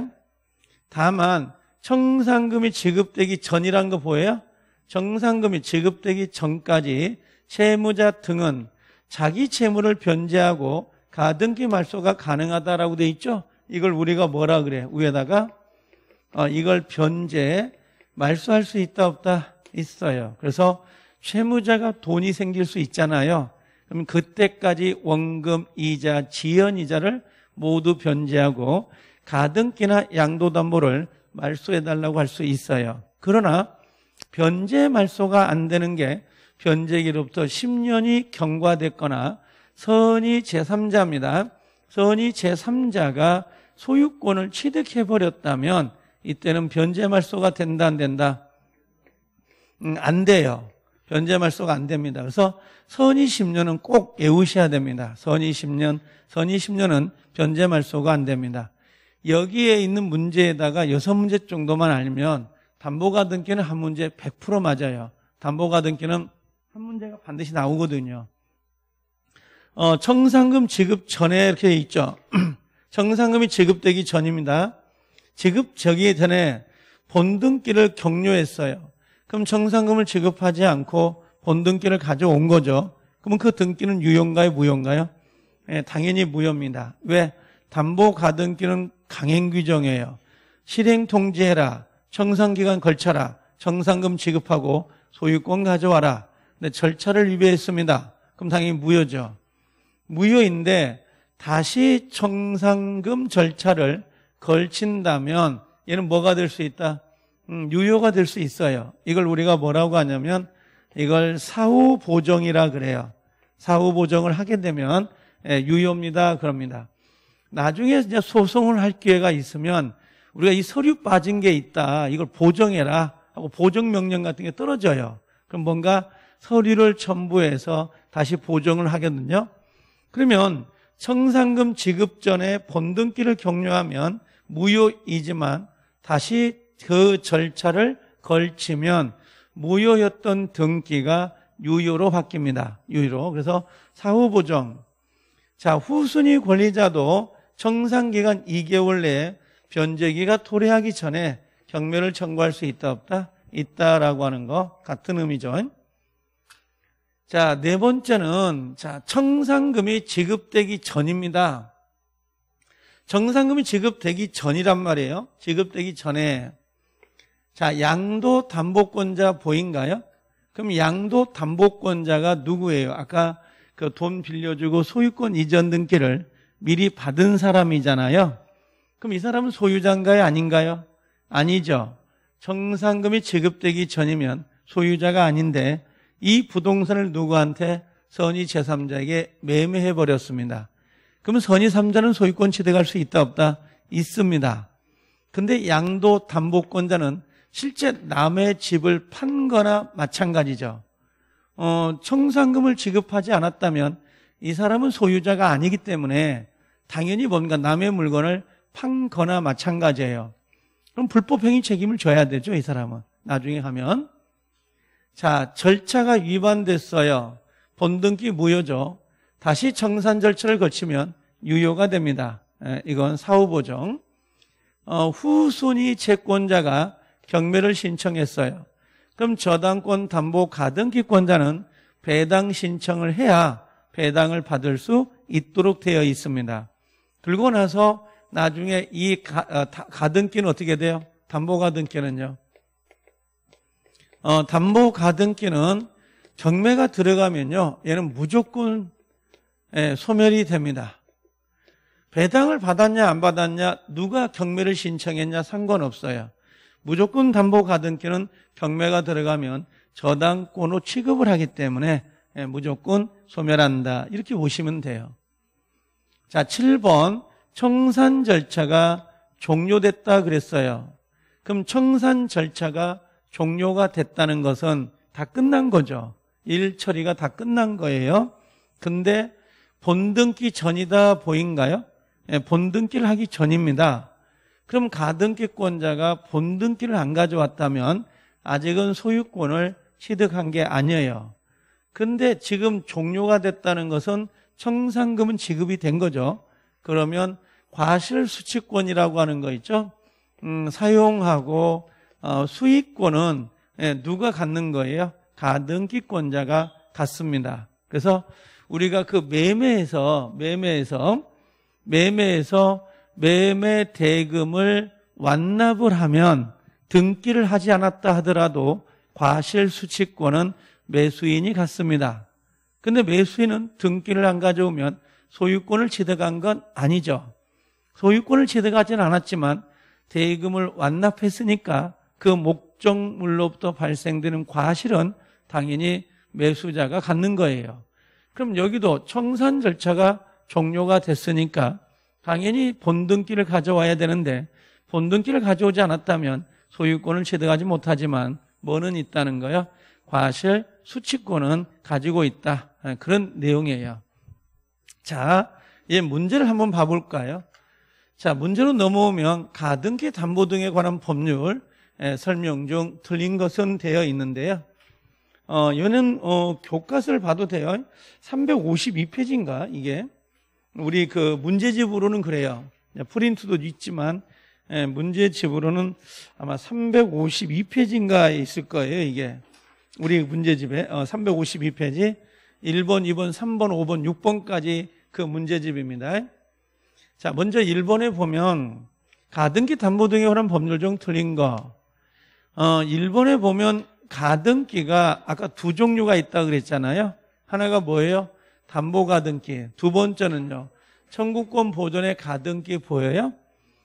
다만 청산금이 지급되기 전이란 거 보여요? 정산금이 지급되기 전까지 채무자 등은 자기 채무를 변제하고 가등기 말소가 가능하다라고 돼 있죠. 이걸 우리가 뭐라 그래? 위에다가 어, 이걸 변제 말소할 수 있다 없다 있어요. 그래서 채무자가 돈이 생길 수 있잖아요. 그럼 그때까지 원금, 이자, 지연 이자를 모두 변제하고 가등기나 양도담보를 말소해달라고 할 수 있어요. 그러나 변제 말소가 안 되는 게 변제기로부터 10년이 경과됐거나 선이 제3자입니다. 선이 제3자가 소유권을 취득해버렸다면 이때는 변제 말소가 된다 안 된다? 음, 안 돼요. 변제 말소가 안 됩니다. 그래서 선의 10년은 꼭 외우셔야 됩니다. 선의 10년, 선의 10년은 변제 말소가 안 됩니다. 여기에 있는 문제에다가 여섯 문제 정도만 알면 담보가등기는 한 문제 100% 맞아요. 담보가등기는 한 문제가 반드시 나오거든요. 어, 청산금 지급 전에 이렇게 있죠. <clears throat> 청산금이 지급되기 전입니다. 지급적이 전에 본등기를 격려했어요. 그럼 청산금을 지급하지 않고 본등기를 가져온 거죠. 그러면 그 등기는 유효인가요? 무효인가요? 네, 당연히 무효입니다. 왜? 담보 가등기는 강행 규정이에요. 실행 통지해라. 청산기간 걸쳐라. 청산금 지급하고 소유권 가져와라. 근데 네, 절차를 위배했습니다. 그럼 당연히 무효죠. 무효인데 다시 청산금 절차를 걸친다면 얘는 뭐가 될 수 있다? 음, 유효가 될 수 있어요. 이걸 우리가 뭐라고 하냐면 이걸 사후 보정이라 그래요. 사후 보정을 하게 되면 예, 유효입니다. 그럽니다. 나중에 이제 소송을 할 기회가 있으면 우리가 이 서류 빠진 게 있다. 이걸 보정해라. 하고 보정 명령 같은 게 떨어져요. 그럼 뭔가 서류를 첨부해서 다시 보정을 하거든요. 그러면 청산금 지급 전에 본등기를 격려하면 무효이지만 다시 그 절차를 걸치면 무효였던 등기가 유효로 바뀝니다. 유효로. 그래서 사후 보정. 자, 후순위 권리자도 청산기간 2개월 내에 변제기가 도래하기 전에 경매를 청구할 수 있다 없다? 있다라고 하는 거 같은 의미죠. 자, 네 번째는 자, 청산금이 지급되기 전입니다. 정상금이 지급되기 전이란 말이에요. 지급되기 전에 자 양도 담보권자 보인가요? 그럼 양도 담보권자가 누구예요? 아까 그 돈 빌려주고 소유권 이전 등기를 미리 받은 사람이잖아요. 그럼 이 사람은 소유자인가요? 아닌가요? 아니죠. 정상금이 지급되기 전이면 소유자가 아닌데 이 부동산을 누구한테 선의 제3자에게 매매해 버렸습니다. 그러면 선의 3자는 소유권 취득할 수 있다 없다? 있습니다. 근데 양도 담보권자는 실제 남의 집을 판 거나 마찬가지죠. 어, 청산금을 지급하지 않았다면 이 사람은 소유자가 아니기 때문에 당연히 뭔가 남의 물건을 판 거나 마찬가지예요. 그럼 불법행위 책임을 져야 되죠, 이 사람은. 나중에 하면. 자, 절차가 위반됐어요. 본등기 무효죠. 다시 청산 절차를 거치면 유효가 됩니다. 예, 이건 사후보정. 어, 후순위 채권자가 경매를 신청했어요. 그럼 저당권 담보 가등기권자는 배당 신청을 해야 배당을 받을 수 있도록 되어 있습니다. 그리고 나서 나중에 이 가, 어, 등기는 어떻게 돼요? 담보 가등기는요? 어, 담보 가등기는 경매가 들어가면요. 얘는 무조건 예, 소멸이 됩니다. 배당을 받았냐 안 받았냐 누가 경매를 신청했냐 상관없어요. 무조건 담보 가등기는 경매가 들어가면 저당권으로 취급을 하기 때문에 예, 무조건 소멸한다. 이렇게 보시면 돼요. 자, 7번 청산 절차가 종료됐다 그랬어요. 그럼 청산 절차가 종료가 됐다는 것은 다 끝난 거죠. 일 처리가 다 끝난 거예요. 근데 본등기 전이다 보인가요? 예, 본등기를 하기 전입니다. 그럼 가등기권자가 본등기를 안 가져왔다면 아직은 소유권을 취득한 게 아니에요. 근데 지금 종료가 됐다는 것은 청산금은 지급이 된 거죠. 그러면 과실수취권이라고 하는 거 있죠. 음, 사용하고 어, 수익권은 예, 누가 갖는 거예요? 가등기권자가 갖습니다. 그래서 우리가 그 매매에서 매매에서 매매에서 매매 대금을 완납을 하면 등기를 하지 않았다 하더라도 과실 수칙권은 매수인이 갖습니다. 근데 매수인은 등기를 안 가져오면 소유권을 취득한 건 아니죠. 소유권을 취득하지는 않았지만 대금을 완납했으니까 그 목적물로부터 발생되는 과실은 당연히 매수자가 갖는 거예요. 그럼 여기도 청산 절차가 종료가 됐으니까 당연히 본등기를 가져와야 되는데 본등기를 가져오지 않았다면 소유권을 취득하지 못하지만 뭐는 있다는 거요. 과실 수취권은 가지고 있다. 아, 그런 내용이에요. 자, 이 문제를 한번 봐볼까요? 자, 문제로 넘어오면 가등기 담보 등에 관한 법률 설명 중 틀린 것은 되어 있는데요. 어, 얘는 어, 교과서를 봐도 돼요. 352페이지인가 이게 우리 그 문제집으로는 그래요. 네, 프린트도 있지만 예, 문제집으로는 아마 352페이지인가 있을 거예요. 이게 우리 문제집에 어, 352페이지 1번, 2번, 3번, 5번, 6번까지 그 문제집입니다. 자, 먼저 1번에 보면 가등기 담보등에 관한 법률 중 틀린 거. 어, 1번에 보면 가등기가 아까 두 종류가 있다고 그랬잖아요. 하나가 뭐예요? 담보 가등기. 두 번째는요. 청구권 보존의 가등기 보여요?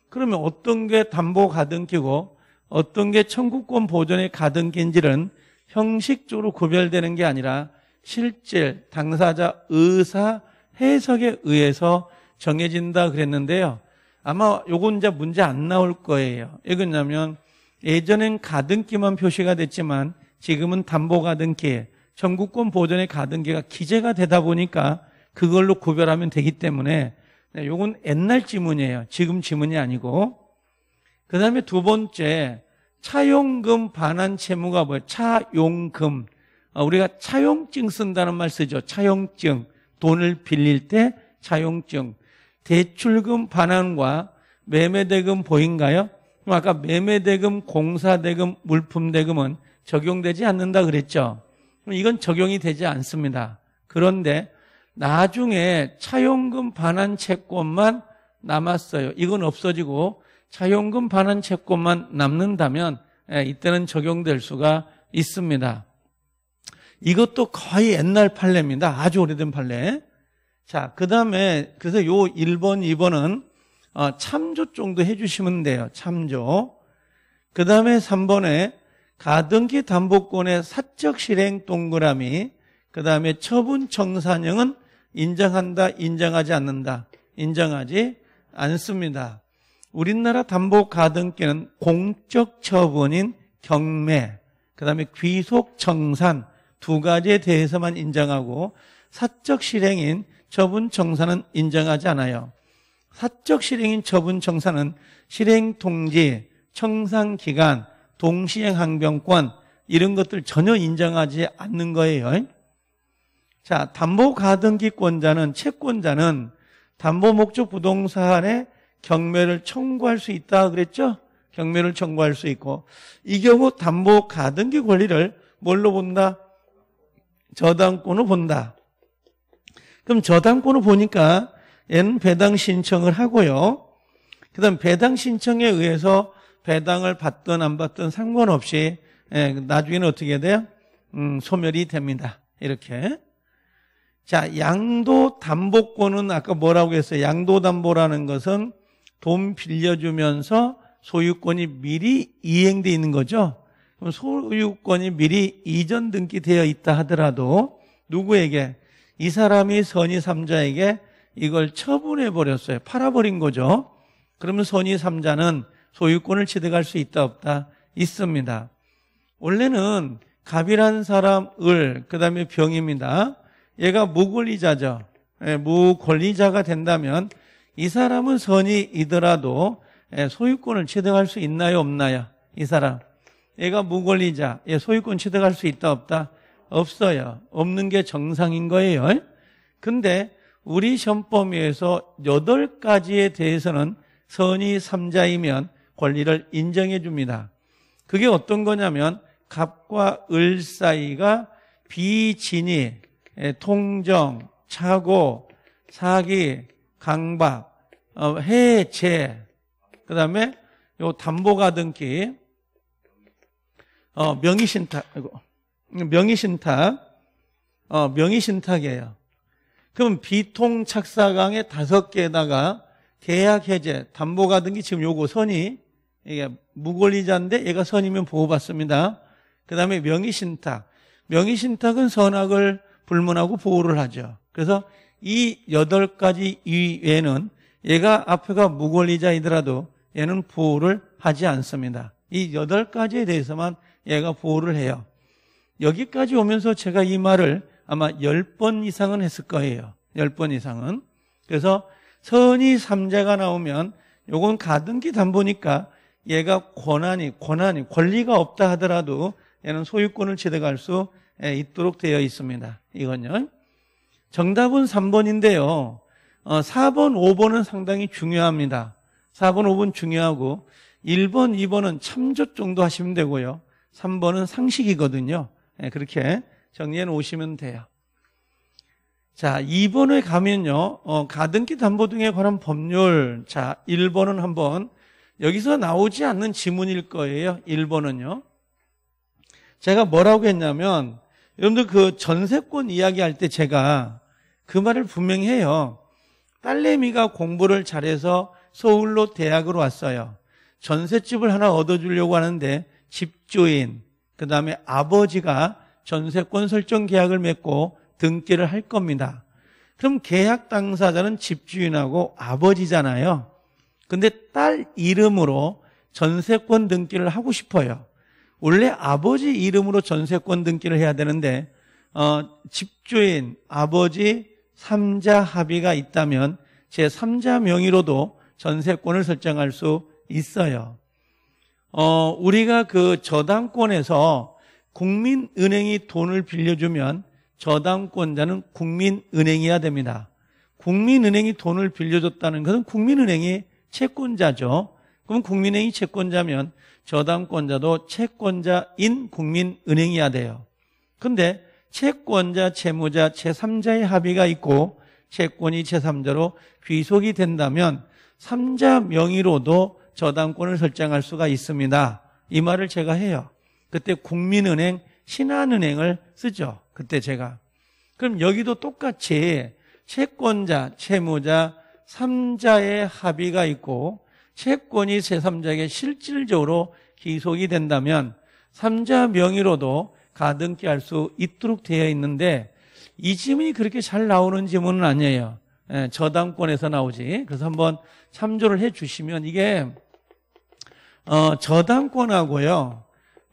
그러면 어떤 게 담보 가등기고 어떤 게 청구권 보존의 가등기인지는 형식적으로 구별되는 게 아니라 실질 당사자 의사 해석에 의해서 정해진다 그랬는데요. 아마 요건 이제 문제 안 나올 거예요. 왜그러냐면 예전엔 가등기만 표시가 됐지만 지금은 담보가등기에 전국권 보전의 가등기가 기재가 되다 보니까 그걸로 구별하면 되기 때문에 네, 요건 옛날 지문이에요. 지금 지문이 아니고. 그 다음에 두 번째 차용금 반환 채무가 뭐예요? 차용금. 어, 우리가 차용증 쓴다는 말 쓰죠. 차용증. 돈을 빌릴 때 차용증. 대출금 반환과 매매대금 보인가요? 아까 매매대금, 공사대금, 물품대금은 적용되지 않는다 그랬죠. 이건 적용이 되지 않습니다. 그런데 나중에 차용금 반환 채권만 남았어요. 이건 없어지고 차용금 반환 채권만 남는다면 예, 이때는 적용될 수가 있습니다. 이것도 거의 옛날 판례입니다. 아주 오래된 판례. 자, 그 다음에, 그래서 요 1번, 2번은 아, 참조 정도 해주시면 돼요. 참조. 그 다음에 3번에 가등기 담보권의 사적 실행 동그라미 그 다음에 처분 청산형은 인정한다, 인정하지 않는다, 인정하지 않습니다. 우리나라 담보 가등기는 공적 처분인 경매, 그 다음에 귀속 청산 두 가지에 대해서만 인정하고 사적 실행인 처분 청산은 인정하지 않아요. 사적 실행인 처분 청사는 실행 통지, 청산 기간, 동시행 항변권 이런 것들 전혀 인정하지 않는 거예요. 자, 담보 가등기권자는 채권자는 담보 목적 부동산의 경매를 청구할 수 있다 그랬죠? 경매를 청구할 수 있고 이 경우 담보 가등기 권리를 뭘로 본다? 저당권으로 본다. 그럼 저당권을 보니까 엔 배당 신청을 하고요. 그다음 배당 신청에 의해서 배당을 받든 안 받든 상관없이 예, 나중에는 어떻게 돼요? 음, 소멸이 됩니다. 이렇게. 자, 양도 담보권은 아까 뭐라고 했어요? 양도 담보라는 것은 돈 빌려주면서 소유권이 미리 이행돼 있는 거죠. 그럼 소유권이 미리 이전 등기되어 있다 하더라도 누구에게 이 사람이 선의 삼자에게 이걸 처분해 버렸어요. 팔아버린 거죠. 그러면 선의 3자는 소유권을 취득할 수 있다 없다 있습니다. 원래는 갑이라는 사람 을 그다음에 병입니다. 얘가 무권리자죠. 예, 무권리자가 된다면 이 사람은 선이이더라도 예, 소유권을 취득할 수 있나요 없나요? 이 사람 얘가 무권리자 얘 예, 소유권 취득할 수 있다 없다 없어요. 없는 게 정상인 거예요. 근데 우리 션법위에서 여덟 가지에 대해서는 선의 3자이면 권리를 인정해 줍니다. 그게 어떤 거냐면 갑과 을 사이가 비진이, 예, 통정, 차고, 사기, 강박, 어, 해체, 그 다음에 요 담보가등기, 어, 명의신탁, 명의신탁, 어, 명의신탁이에요. 그럼 비통착사강의 다섯 개에다가 계약 해제, 담보가 등기 지금 요거 선이 이게 무권리자인데 얘가 선이면 보호받습니다. 그 다음에 명의신탁. 명의신탁은 선악을 불문하고 보호를 하죠. 그래서 이 여덟 가지 이외에는 얘가 앞에가 무권리자이더라도 얘는 보호를 하지 않습니다. 이 여덟 가지에 대해서만 얘가 보호를 해요. 여기까지 오면서 제가 이 말을 아마 10번 이상은 했을 거예요. 10번 이상은. 그래서 선의 3자가 나오면 요건 가등기 담보니까 얘가 권한이 권한이 권리가 없다 하더라도 얘는 소유권을 취득할 수 예, 있도록 되어 있습니다. 이건요. 정답은 3번인데요. 4번, 어, 5번은 상당히 중요합니다. 4번, 5번 중요하고 1번, 2번은 참조 정도 하시면 되고요. 3번은 상식이거든요. 예, 그렇게 정리해 놓으시면 돼요. 자, 2번에 가면요. 어, 가등기 담보 등에 관한 법률. 자, 1번은 한번 여기서 나오지 않는 지문일 거예요. 1번은요. 제가 뭐라고 했냐면 여러분들 그 전세권 이야기할 때 제가 그 말을 분명히 해요. 딸내미가 공부를 잘해서 서울로 대학으로 왔어요. 전셋집을 하나 얻어주려고 하는데 집주인, 그 다음에 아버지가 전세권 설정 계약을 맺고 등기를 할 겁니다. 그럼 계약 당사자는 집주인하고 아버지잖아요. 근데 딸 이름으로 전세권 등기를 하고 싶어요. 원래 아버지 이름으로 전세권 등기를 해야 되는데 어, 집주인 아버지 3자 합의가 있다면 제 3자 명의로도 전세권을 설정할 수 있어요. 어, 우리가 그 저당권에서 국민은행이 돈을 빌려주면 저당권자는 국민은행이어야 됩니다. 국민은행이 돈을 빌려줬다는 것은 국민은행이 채권자죠. 그럼 국민은행이 채권자면 저당권자도 채권자인 국민은행이어야 돼요. 근데 채권자, 채무자, 제3자의 합의가 있고 채권이 제3자로 귀속이 된다면 3자 명의로도 저당권을 설정할 수가 있습니다. 이 말을 제가 해요. 그때 국민은행, 신한은행을 쓰죠. 그때 제가. 그럼 여기도 똑같이 채권자, 채무자, 3자의 합의가 있고 채권이 제삼자에게 실질적으로 기속이 된다면 3자 명의로도 가등기 할수 있도록 되어 있는데 이 지문이 그렇게 잘 나오는 지문은 아니에요. 예, 저당권에서 나오지. 그래서 한번 참조를 해 주시면 이게 어, 저당권하고요.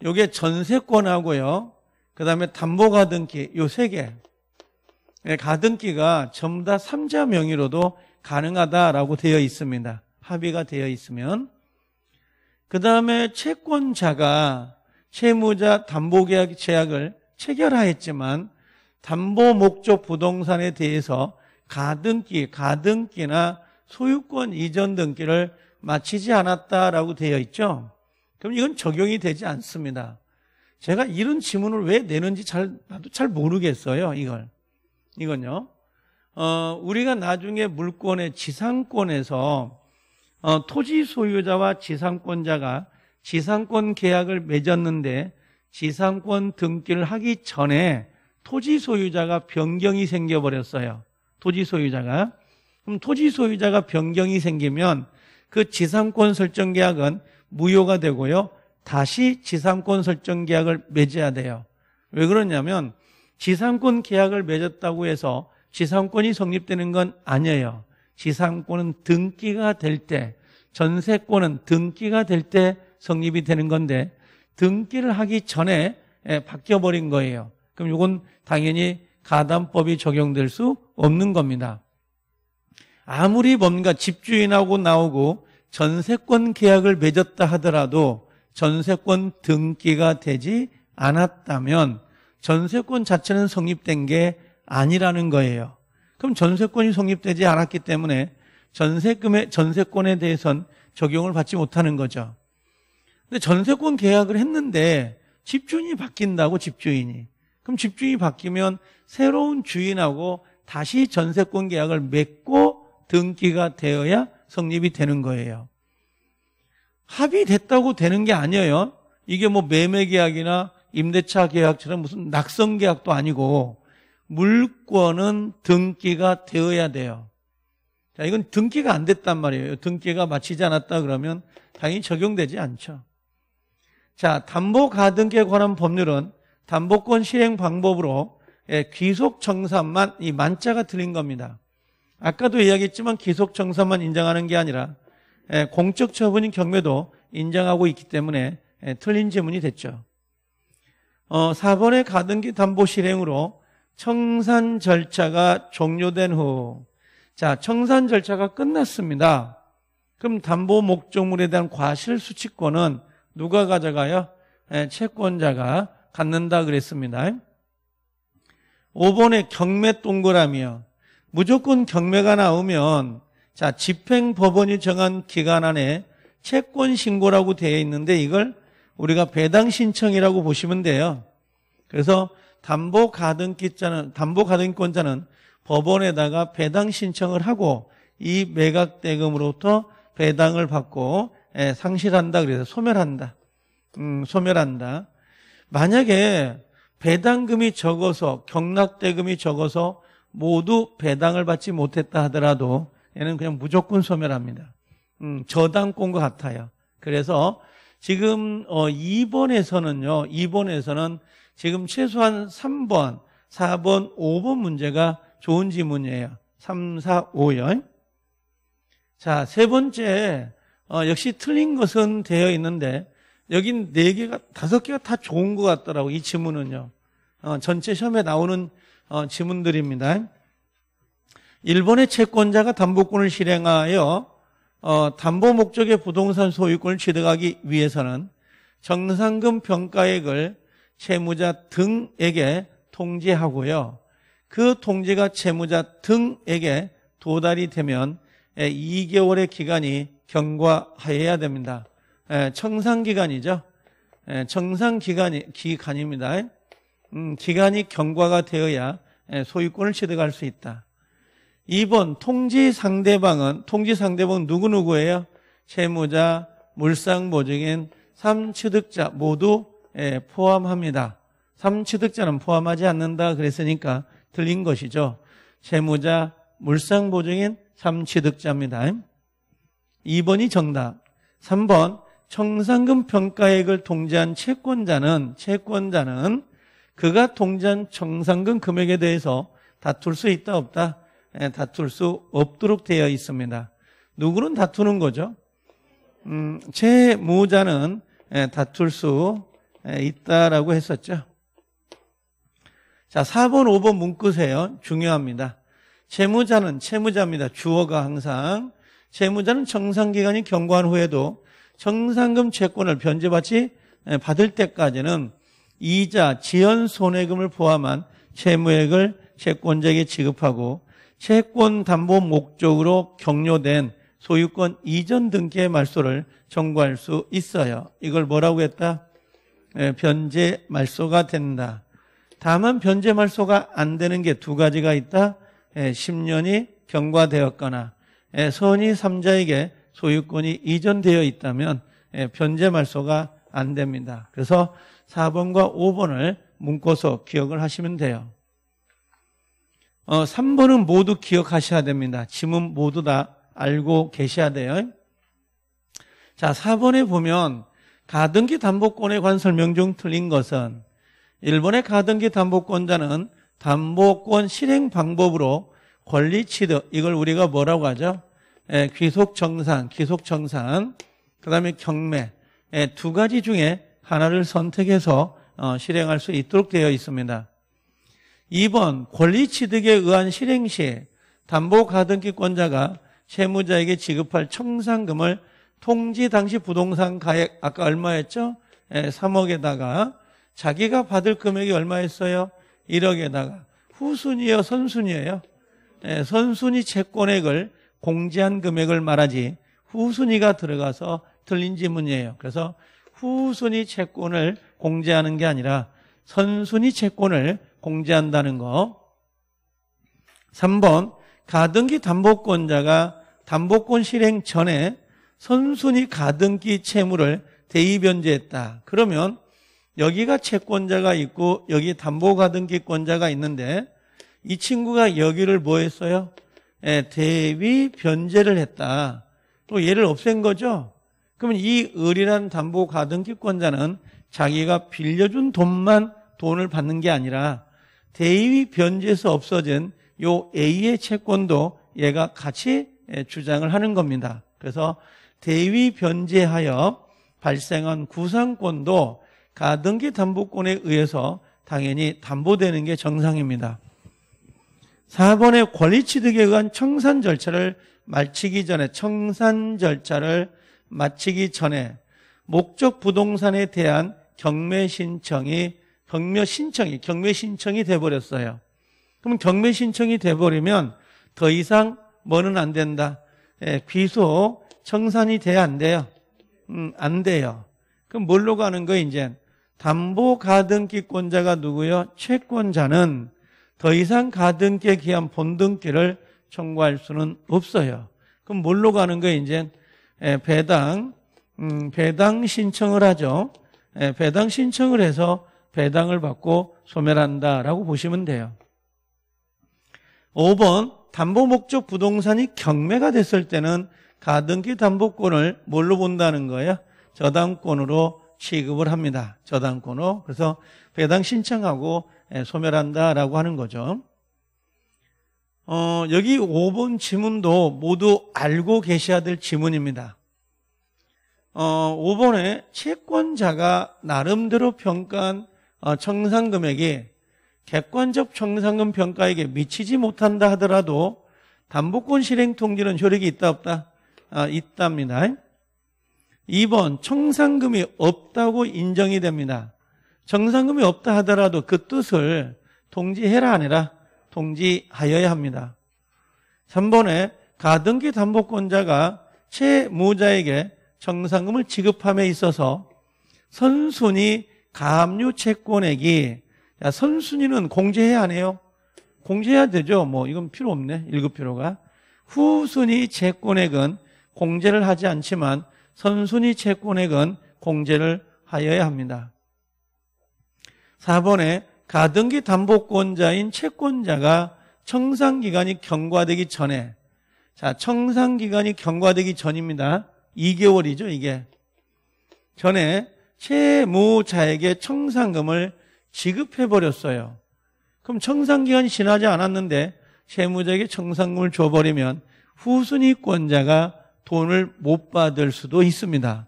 요게 전세권하고요. 그 다음에 담보가등기 요 세 개. 예, 가등기가 전부 다 3자 명의로도 가능하다라고 되어 있습니다. 합의가 되어 있으면. 그 다음에 채권자가 채무자 담보계약 제약을 체결하였지만 담보 목적 부동산에 대해서 가등기, 가등기나 소유권 이전 등기를 마치지 않았다라고 되어 있죠. 그럼 이건 적용이 되지 않습니다. 제가 이런 지문을 왜 내는지 잘, 나도 잘 모르겠어요, 이걸. 이건요. 어, 우리가 나중에 물권의 지상권에서 어, 토지 소유자와 지상권자가 지상권 계약을 맺었는데 지상권 등기를 하기 전에 토지 소유자가 변경이 생겨버렸어요. 토지 소유자가. 그럼 토지 소유자가 변경이 생기면 그 지상권 설정 계약은 무효가 되고요. 다시 지상권 설정 계약을 맺어야 돼요. 왜 그러냐면 지상권 계약을 맺었다고 해서 지상권이 성립되는 건 아니에요. 지상권은 등기가 될 때, 전세권은 등기가 될 때 성립이 되는 건데 등기를 하기 전에 예, 바뀌어버린 거예요. 그럼 이건 당연히 가담법이 적용될 수 없는 겁니다. 아무리 뭔가 집주인하고 나오고 전세권 계약을 맺었다 하더라도 전세권 등기가 되지 않았다면 전세권 자체는 성립된 게 아니라는 거예요. 그럼 전세권이 성립되지 않았기 때문에 전세금의 전세권에 대해선 적용을 받지 못하는 거죠. 근데 전세권 계약을 했는데 집주인이 바뀐다고 집주인이. 그럼 집주인이 바뀌면 새로운 주인하고 다시 전세권 계약을 맺고 등기가 되어야 성립이 되는 거예요. 합의됐다고 되는 게 아니에요. 이게 뭐 매매 계약이나 임대차 계약처럼 무슨 낙선 계약도 아니고 물권은 등기가 되어야 돼요. 자, 이건 등기가 안 됐단 말이에요. 등기가 마치지 않았다 그러면 당연히 적용되지 않죠. 자, 담보 가등기에 관한 법률은 담보권 실행 방법으로 예, 귀속 청산만 이 만자가 들린 겁니다. 아까도 이야기했지만 기속 정산만 인정하는 게 아니라 예, 공적 처분인 경매도 인정하고 있기 때문에 예, 틀린 질문이 됐죠. 어, 4번의 가등기 담보 실행으로 청산 절차가 종료된 후, 자, 청산 절차가 끝났습니다. 그럼 담보 목적물에 대한 과실 수칙권은 누가 가져가요? 예, 채권자가 갖는다 그랬습니다. 5번의 경매 동그라미요. 무조건 경매가 나오면 자 집행법원이 정한 기간 안에 채권 신고라고 되어 있는데 이걸 우리가 배당 신청이라고 보시면 돼요. 그래서 담보 가등기자는 담보 가등권자는 법원에다가 배당 신청을 하고 이 매각 대금으로부터 배당을 받고 예, 상실한다 그래서 소멸한다. 음, 소멸한다. 만약에 배당금이 적어서 경락대금이 적어서 모두 배당을 받지 못했다 하더라도 얘는 그냥 무조건 소멸합니다. 음, 저당권 과 같아요. 그래서 지금 어 2번에서는요. 2번에서는 지금 최소한 3번, 4번, 5번 문제가 좋은 지문이에요. 3, 4, 5요. 자, 세 번째 어, 역시 틀린 것은 되어 있는데 여긴 네 개가 다섯 개가 다 좋은 것 같더라고 이 지문은요. 어, 전체 시험에 나오는 어, 지문들입니다. 일본의 채권자가 담보권을 실행하여 어, 담보 목적의 부동산 소유권을 취득하기 위해서는 정상금 평가액을 채무자 등에게 통지하고요. 그 통지가 채무자 등에게 도달이 되면 2개월의 예, 기간이 경과해야 됩니다. 예, 청산기간이죠. 예, 청산기간입니다. 음, 기간이 경과가 되어야 예, 소유권을 취득할 수 있다. 2번 통지 상대방은 통지 상대방은 누구누구예요? 채무자, 물상 보증인, 3취득자 모두 예, 포함합니다. 3취득자는 포함하지 않는다 그랬으니까 틀린 것이죠. 채무자, 물상 보증인, 3취득자입니다. 2번이 정답. 3번 청산금 평가액을 통제한 채권자는 채권자는 그가 동전 정상금 금액에 대해서 다툴 수 있다 없다 예, 다툴 수 없도록 되어 있습니다. 누구는 다투는 거죠? 음, 채무자는 예, 다툴 수 예, 있다라고 했었죠. 자, 4번, 5번 문구세요. 중요합니다. 채무자는 채무자입니다. 주어가 항상 채무자는 정상기간이 경과한 후에도 정상금 채권을 변제받지 받을 때까지는 이자, 지연 손해금을 포함한 채무액을 채권자에게 지급하고 채권 담보 목적으로 격려된 소유권 이전 등기의 말소를 청구할 수 있어요. 이걸 뭐라고 했다? 네, 변제 말소가 된다. 다만 변제 말소가 안 되는 게 두 가지가 있다. 네, 예, 10년이 경과되었거나 네, 선의 3자에게 소유권이 이전되어 있다면 변제 말소가 안 됩니다. 그래서 4번과 5번을 묶어서 기억을 하시면 돼요. 어, 3번은 모두 기억하셔야 됩니다. 지문 모두 다 알고 계셔야 돼요. 자, 4번에 보면 가등기 담보권에 관한 설명중 틀린 것은 일본의 가등기 담보권자는 담보권 실행 방법으로 권리 취득 이걸 우리가 뭐라고 하죠? 예, 귀속 정산, 귀속 정산, 그다음에 경매 예, 두 가지 중에 하나를 선택해서 어, 실행할 수 있도록 되어 있습니다. 2번 권리 취득에 의한 실행 시 담보 가등기권자가 채무자에게 지급할 청산금을 통지 당시 부동산 가액 아까 얼마였죠? 3억에다가 예, 자기가 받을 금액이 얼마였어요? 1억에다가 후순위요 선순위예요? 예, 선순위 채권액을 공제한 금액을 말하지 후순위가 들어가서 틀린 지문이에요. 그래서 후순위 채권을 공제하는 게 아니라 선순위 채권을 공제한다는 거. 3번 가등기 담보권자가 담보권 실행 전에 선순위 가등기 채무를 대입변제했다. 그러면 여기가 채권자가 있고 여기 담보가등기권자가 있는데 이 친구가 여기를 뭐 했어요? 예, 대위 변제를 했다. 또 얘를 없앤 거죠? 그러면 이 을이란 담보 가등기권자는 자기가 빌려준 돈만 돈을 받는 게 아니라 대위 변제에서 없어진 요 A의 채권도 얘가 같이 주장을 하는 겁니다. 그래서 대위 변제하여 발생한 구상권도 가등기 담보권에 의해서 당연히 담보되는 게 정상입니다. 4번의 권리취득에 의한 청산 절차를 마치기 전에 청산 절차를 마치기 전에 목적 부동산에 대한 경매 신청이 경매 신청이 경매 신청이 돼 버렸어요. 그럼 경매 신청이 돼 버리면 더 이상 뭐는 안 된다. 예, 귀소 청산이 돼야 안 돼요. 음, 안 돼요. 그럼 뭘로 가는 거 이제 담보 가등기권자가 누구요? 채권자는 더 이상 가등기에 기한 본등기를 청구할 수는 없어요. 그럼 뭘로 가는 거예요? 이제 배당 음, 배당 신청을 하죠. 배당 신청을 해서 배당을 받고 소멸한다라고 보시면 돼요. 5번 담보 목적 부동산이 경매가 됐을 때는 가등기 담보권을 뭘로 본다는 거예요? 저당권으로 취급을 합니다. 저당권으로. 그래서 배당 신청하고 소멸한다라고 하는 거죠. 어, 여기 5번 지문도 모두 알고 계셔야 될 지문입니다. 어, 5번에 채권자가 나름대로 평가한 어, 청산금액이 객관적 청산금 평가액에 미치지 못한다 하더라도 담보권 실행 통지는 효력이 있다 없다? 아, 있답니다. 2번 청산금이 없다고 인정이 됩니다. 청산금이 없다 하더라도 그 뜻을 통지해라 아니라 통지하여야 합니다. 3번에 가등기 담보권자가 채무자에게 정상금을 지급함에 있어서 선순위 가압류 채권액이 야, 선순위는 공제해야 하네요. 공제해야 되죠. 뭐 이건 필요 없네. 일급필요가. 후순위 채권액은 공제를 하지 않지만 선순위 채권액은 공제를 하여야 합니다. 4번에 가등기 담보권자인 채권자가 청산기간이 경과되기 전에 자 청산기간이 경과되기 전입니다. 2개월이죠 이게 전에 채무자에게 청산금을 지급해버렸어요. 그럼 청산기간이 지나지 않았는데 채무자에게 청산금을 줘버리면 후순위권자가 돈을 못 받을 수도 있습니다.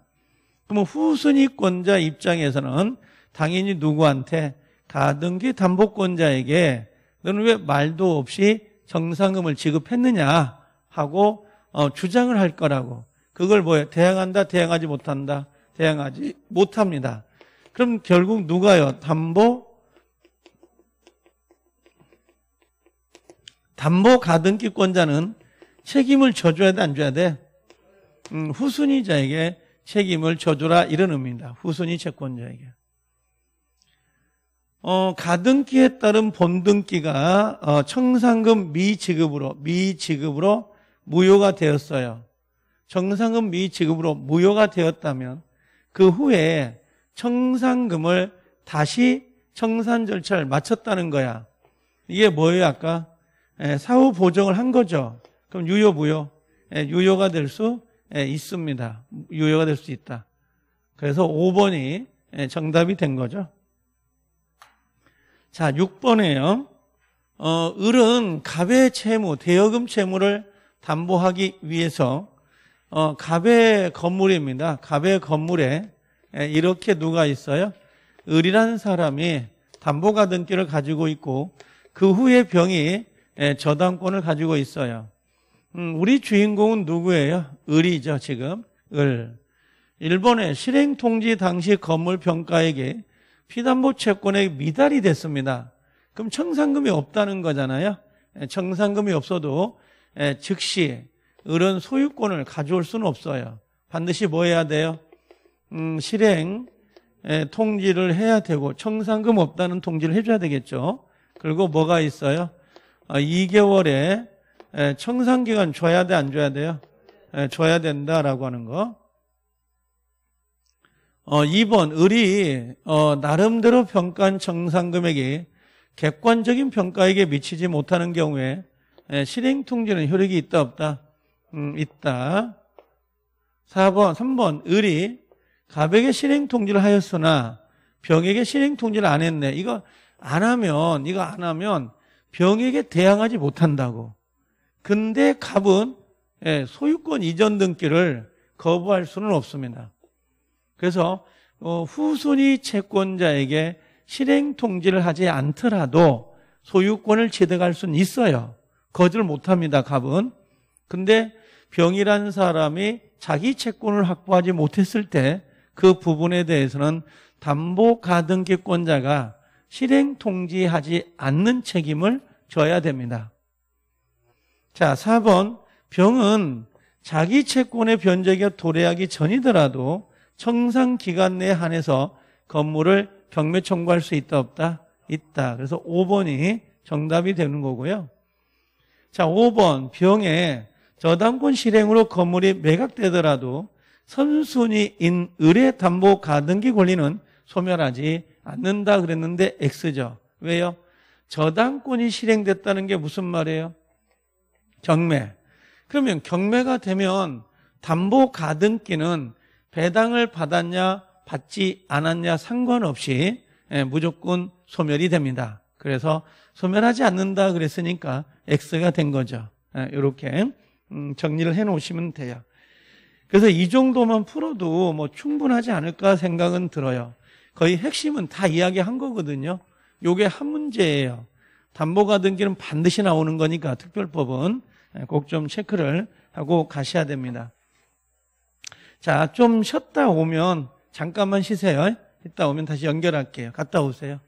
그러 후순위권자 입장에서는 당연히 누구한테 다등기 담보권자에게 너는 왜 말도 없이 정상금을 지급했느냐 하고 어, 주장을 할 거라고 그걸 뭐예 대항한다, 대항하지 못한다, 대항하지 못합니다. 그럼 결국 누가요? 담보 담보 가등기권자는 책임을 져줘야 돼, 안 줘야 돼? 음, 후순위자에게 책임을 져줘라 이런 의미입니다. 후순위 채권자에게. 어, 가등기에 따른 본등기가 어, 청산금 미지급으로 미지급으로 무효가 되었어요. 청산금 미지급으로 무효가 되었다면 그 후에 청산금을 다시 청산 절차를 마쳤다는 거야. 이게 뭐예요, 아까? 에, 예, 사후 보정을 한 거죠. 그럼 유효 무효 에, 예, 유효가 될수 예, 있습니다. 유효가 될 수 있다. 그래서 5번이 에, 정답이 된 거죠. 자, 6번에요. 어, 을은 갑의 채무, 대여금 채무를 담보하기 위해서 어, 갑의 건물입니다. 갑의 건물에 예, 이렇게 누가 있어요? 을이라는 사람이 담보가등기를 가지고 있고 그 후에 병이 예, 저당권을 가지고 있어요. 음, 우리 주인공은 누구예요? 을이죠, 지금. 을. 일본의 실행통지 당시 건물 평가액이 피담보 채권에 미달이 됐습니다. 그럼 청산금이 없다는 거잖아요. 예, 청산금이 없어도 예, 즉시 을은 소유권을 가져올 수는 없어요. 반드시 뭐 해야 돼요? 음, 실행 예, 통지를 해야 되고 청산금 없다는 통지를 해줘야 되겠죠. 그리고 뭐가 있어요? 2개월에 아, 청산기간 줘야 돼 안 줘야 돼요? 줘야 된다라고 하는 거. 어, 2번 을이 어, 나름대로 평가한 정산금액이 객관적인 평가에게 미치지 못하는 경우에 예, 실행통지는 효력이 있다 없다? 음, 있다. 4번, 3번 을이 갑에게 실행통지를 하였으나 병에게 실행통지를 안 했네. 이거 안 하면 이거 안 하면 병에게 대항하지 못한다고. 근데 갑은 예, 소유권 이전 등기를 거부할 수는 없습니다. 그래서 어, 후순위 채권자에게 실행 통지를 하지 않더라도 소유권을 취득할 수는 있어요. 거절 못합니다. 갑은. 근데 병이란 사람이 자기 채권을 확보하지 못했을 때 그 부분에 대해서는 담보 가등기권자가 실행 통지하지 않는 책임을 져야 됩니다. 자, 4번 병은 자기 채권의 변제가 도래하기 전이더라도 청산 기간 내에 한해서 건물을 경매 청구할 수 있다 없다? 있다. 그래서 5번이 정답이 되는 거고요. 자, 5번 병에 저당권 실행으로 건물이 매각되더라도 선순위인 의뢰 담보 가등기 권리는 소멸하지 않는다 그랬는데 X죠. 왜요? 저당권이 실행됐다는 게 무슨 말이에요? 경매. 그러면 경매가 되면 담보 가등기는 배당을 받았냐 받지 않았냐 상관없이 예, 무조건 소멸이 됩니다. 그래서 소멸하지 않는다 그랬으니까 X가 된 거죠. 이렇게 예, 음, 정리를 해놓으시면 돼요. 그래서 이 정도만 풀어도 뭐 충분하지 않을까 생각은 들어요. 거의 핵심은 다 이야기한 거거든요. 요게 한 문제예요. 담보가등기는 반드시 나오는 거니까 특별법은 예, 꼭좀 체크를 하고 가셔야 됩니다. 자, 좀 쉬었다 오면 잠깐만 쉬세요. 이따 오면 다시 연결할게요. 갔다 오세요.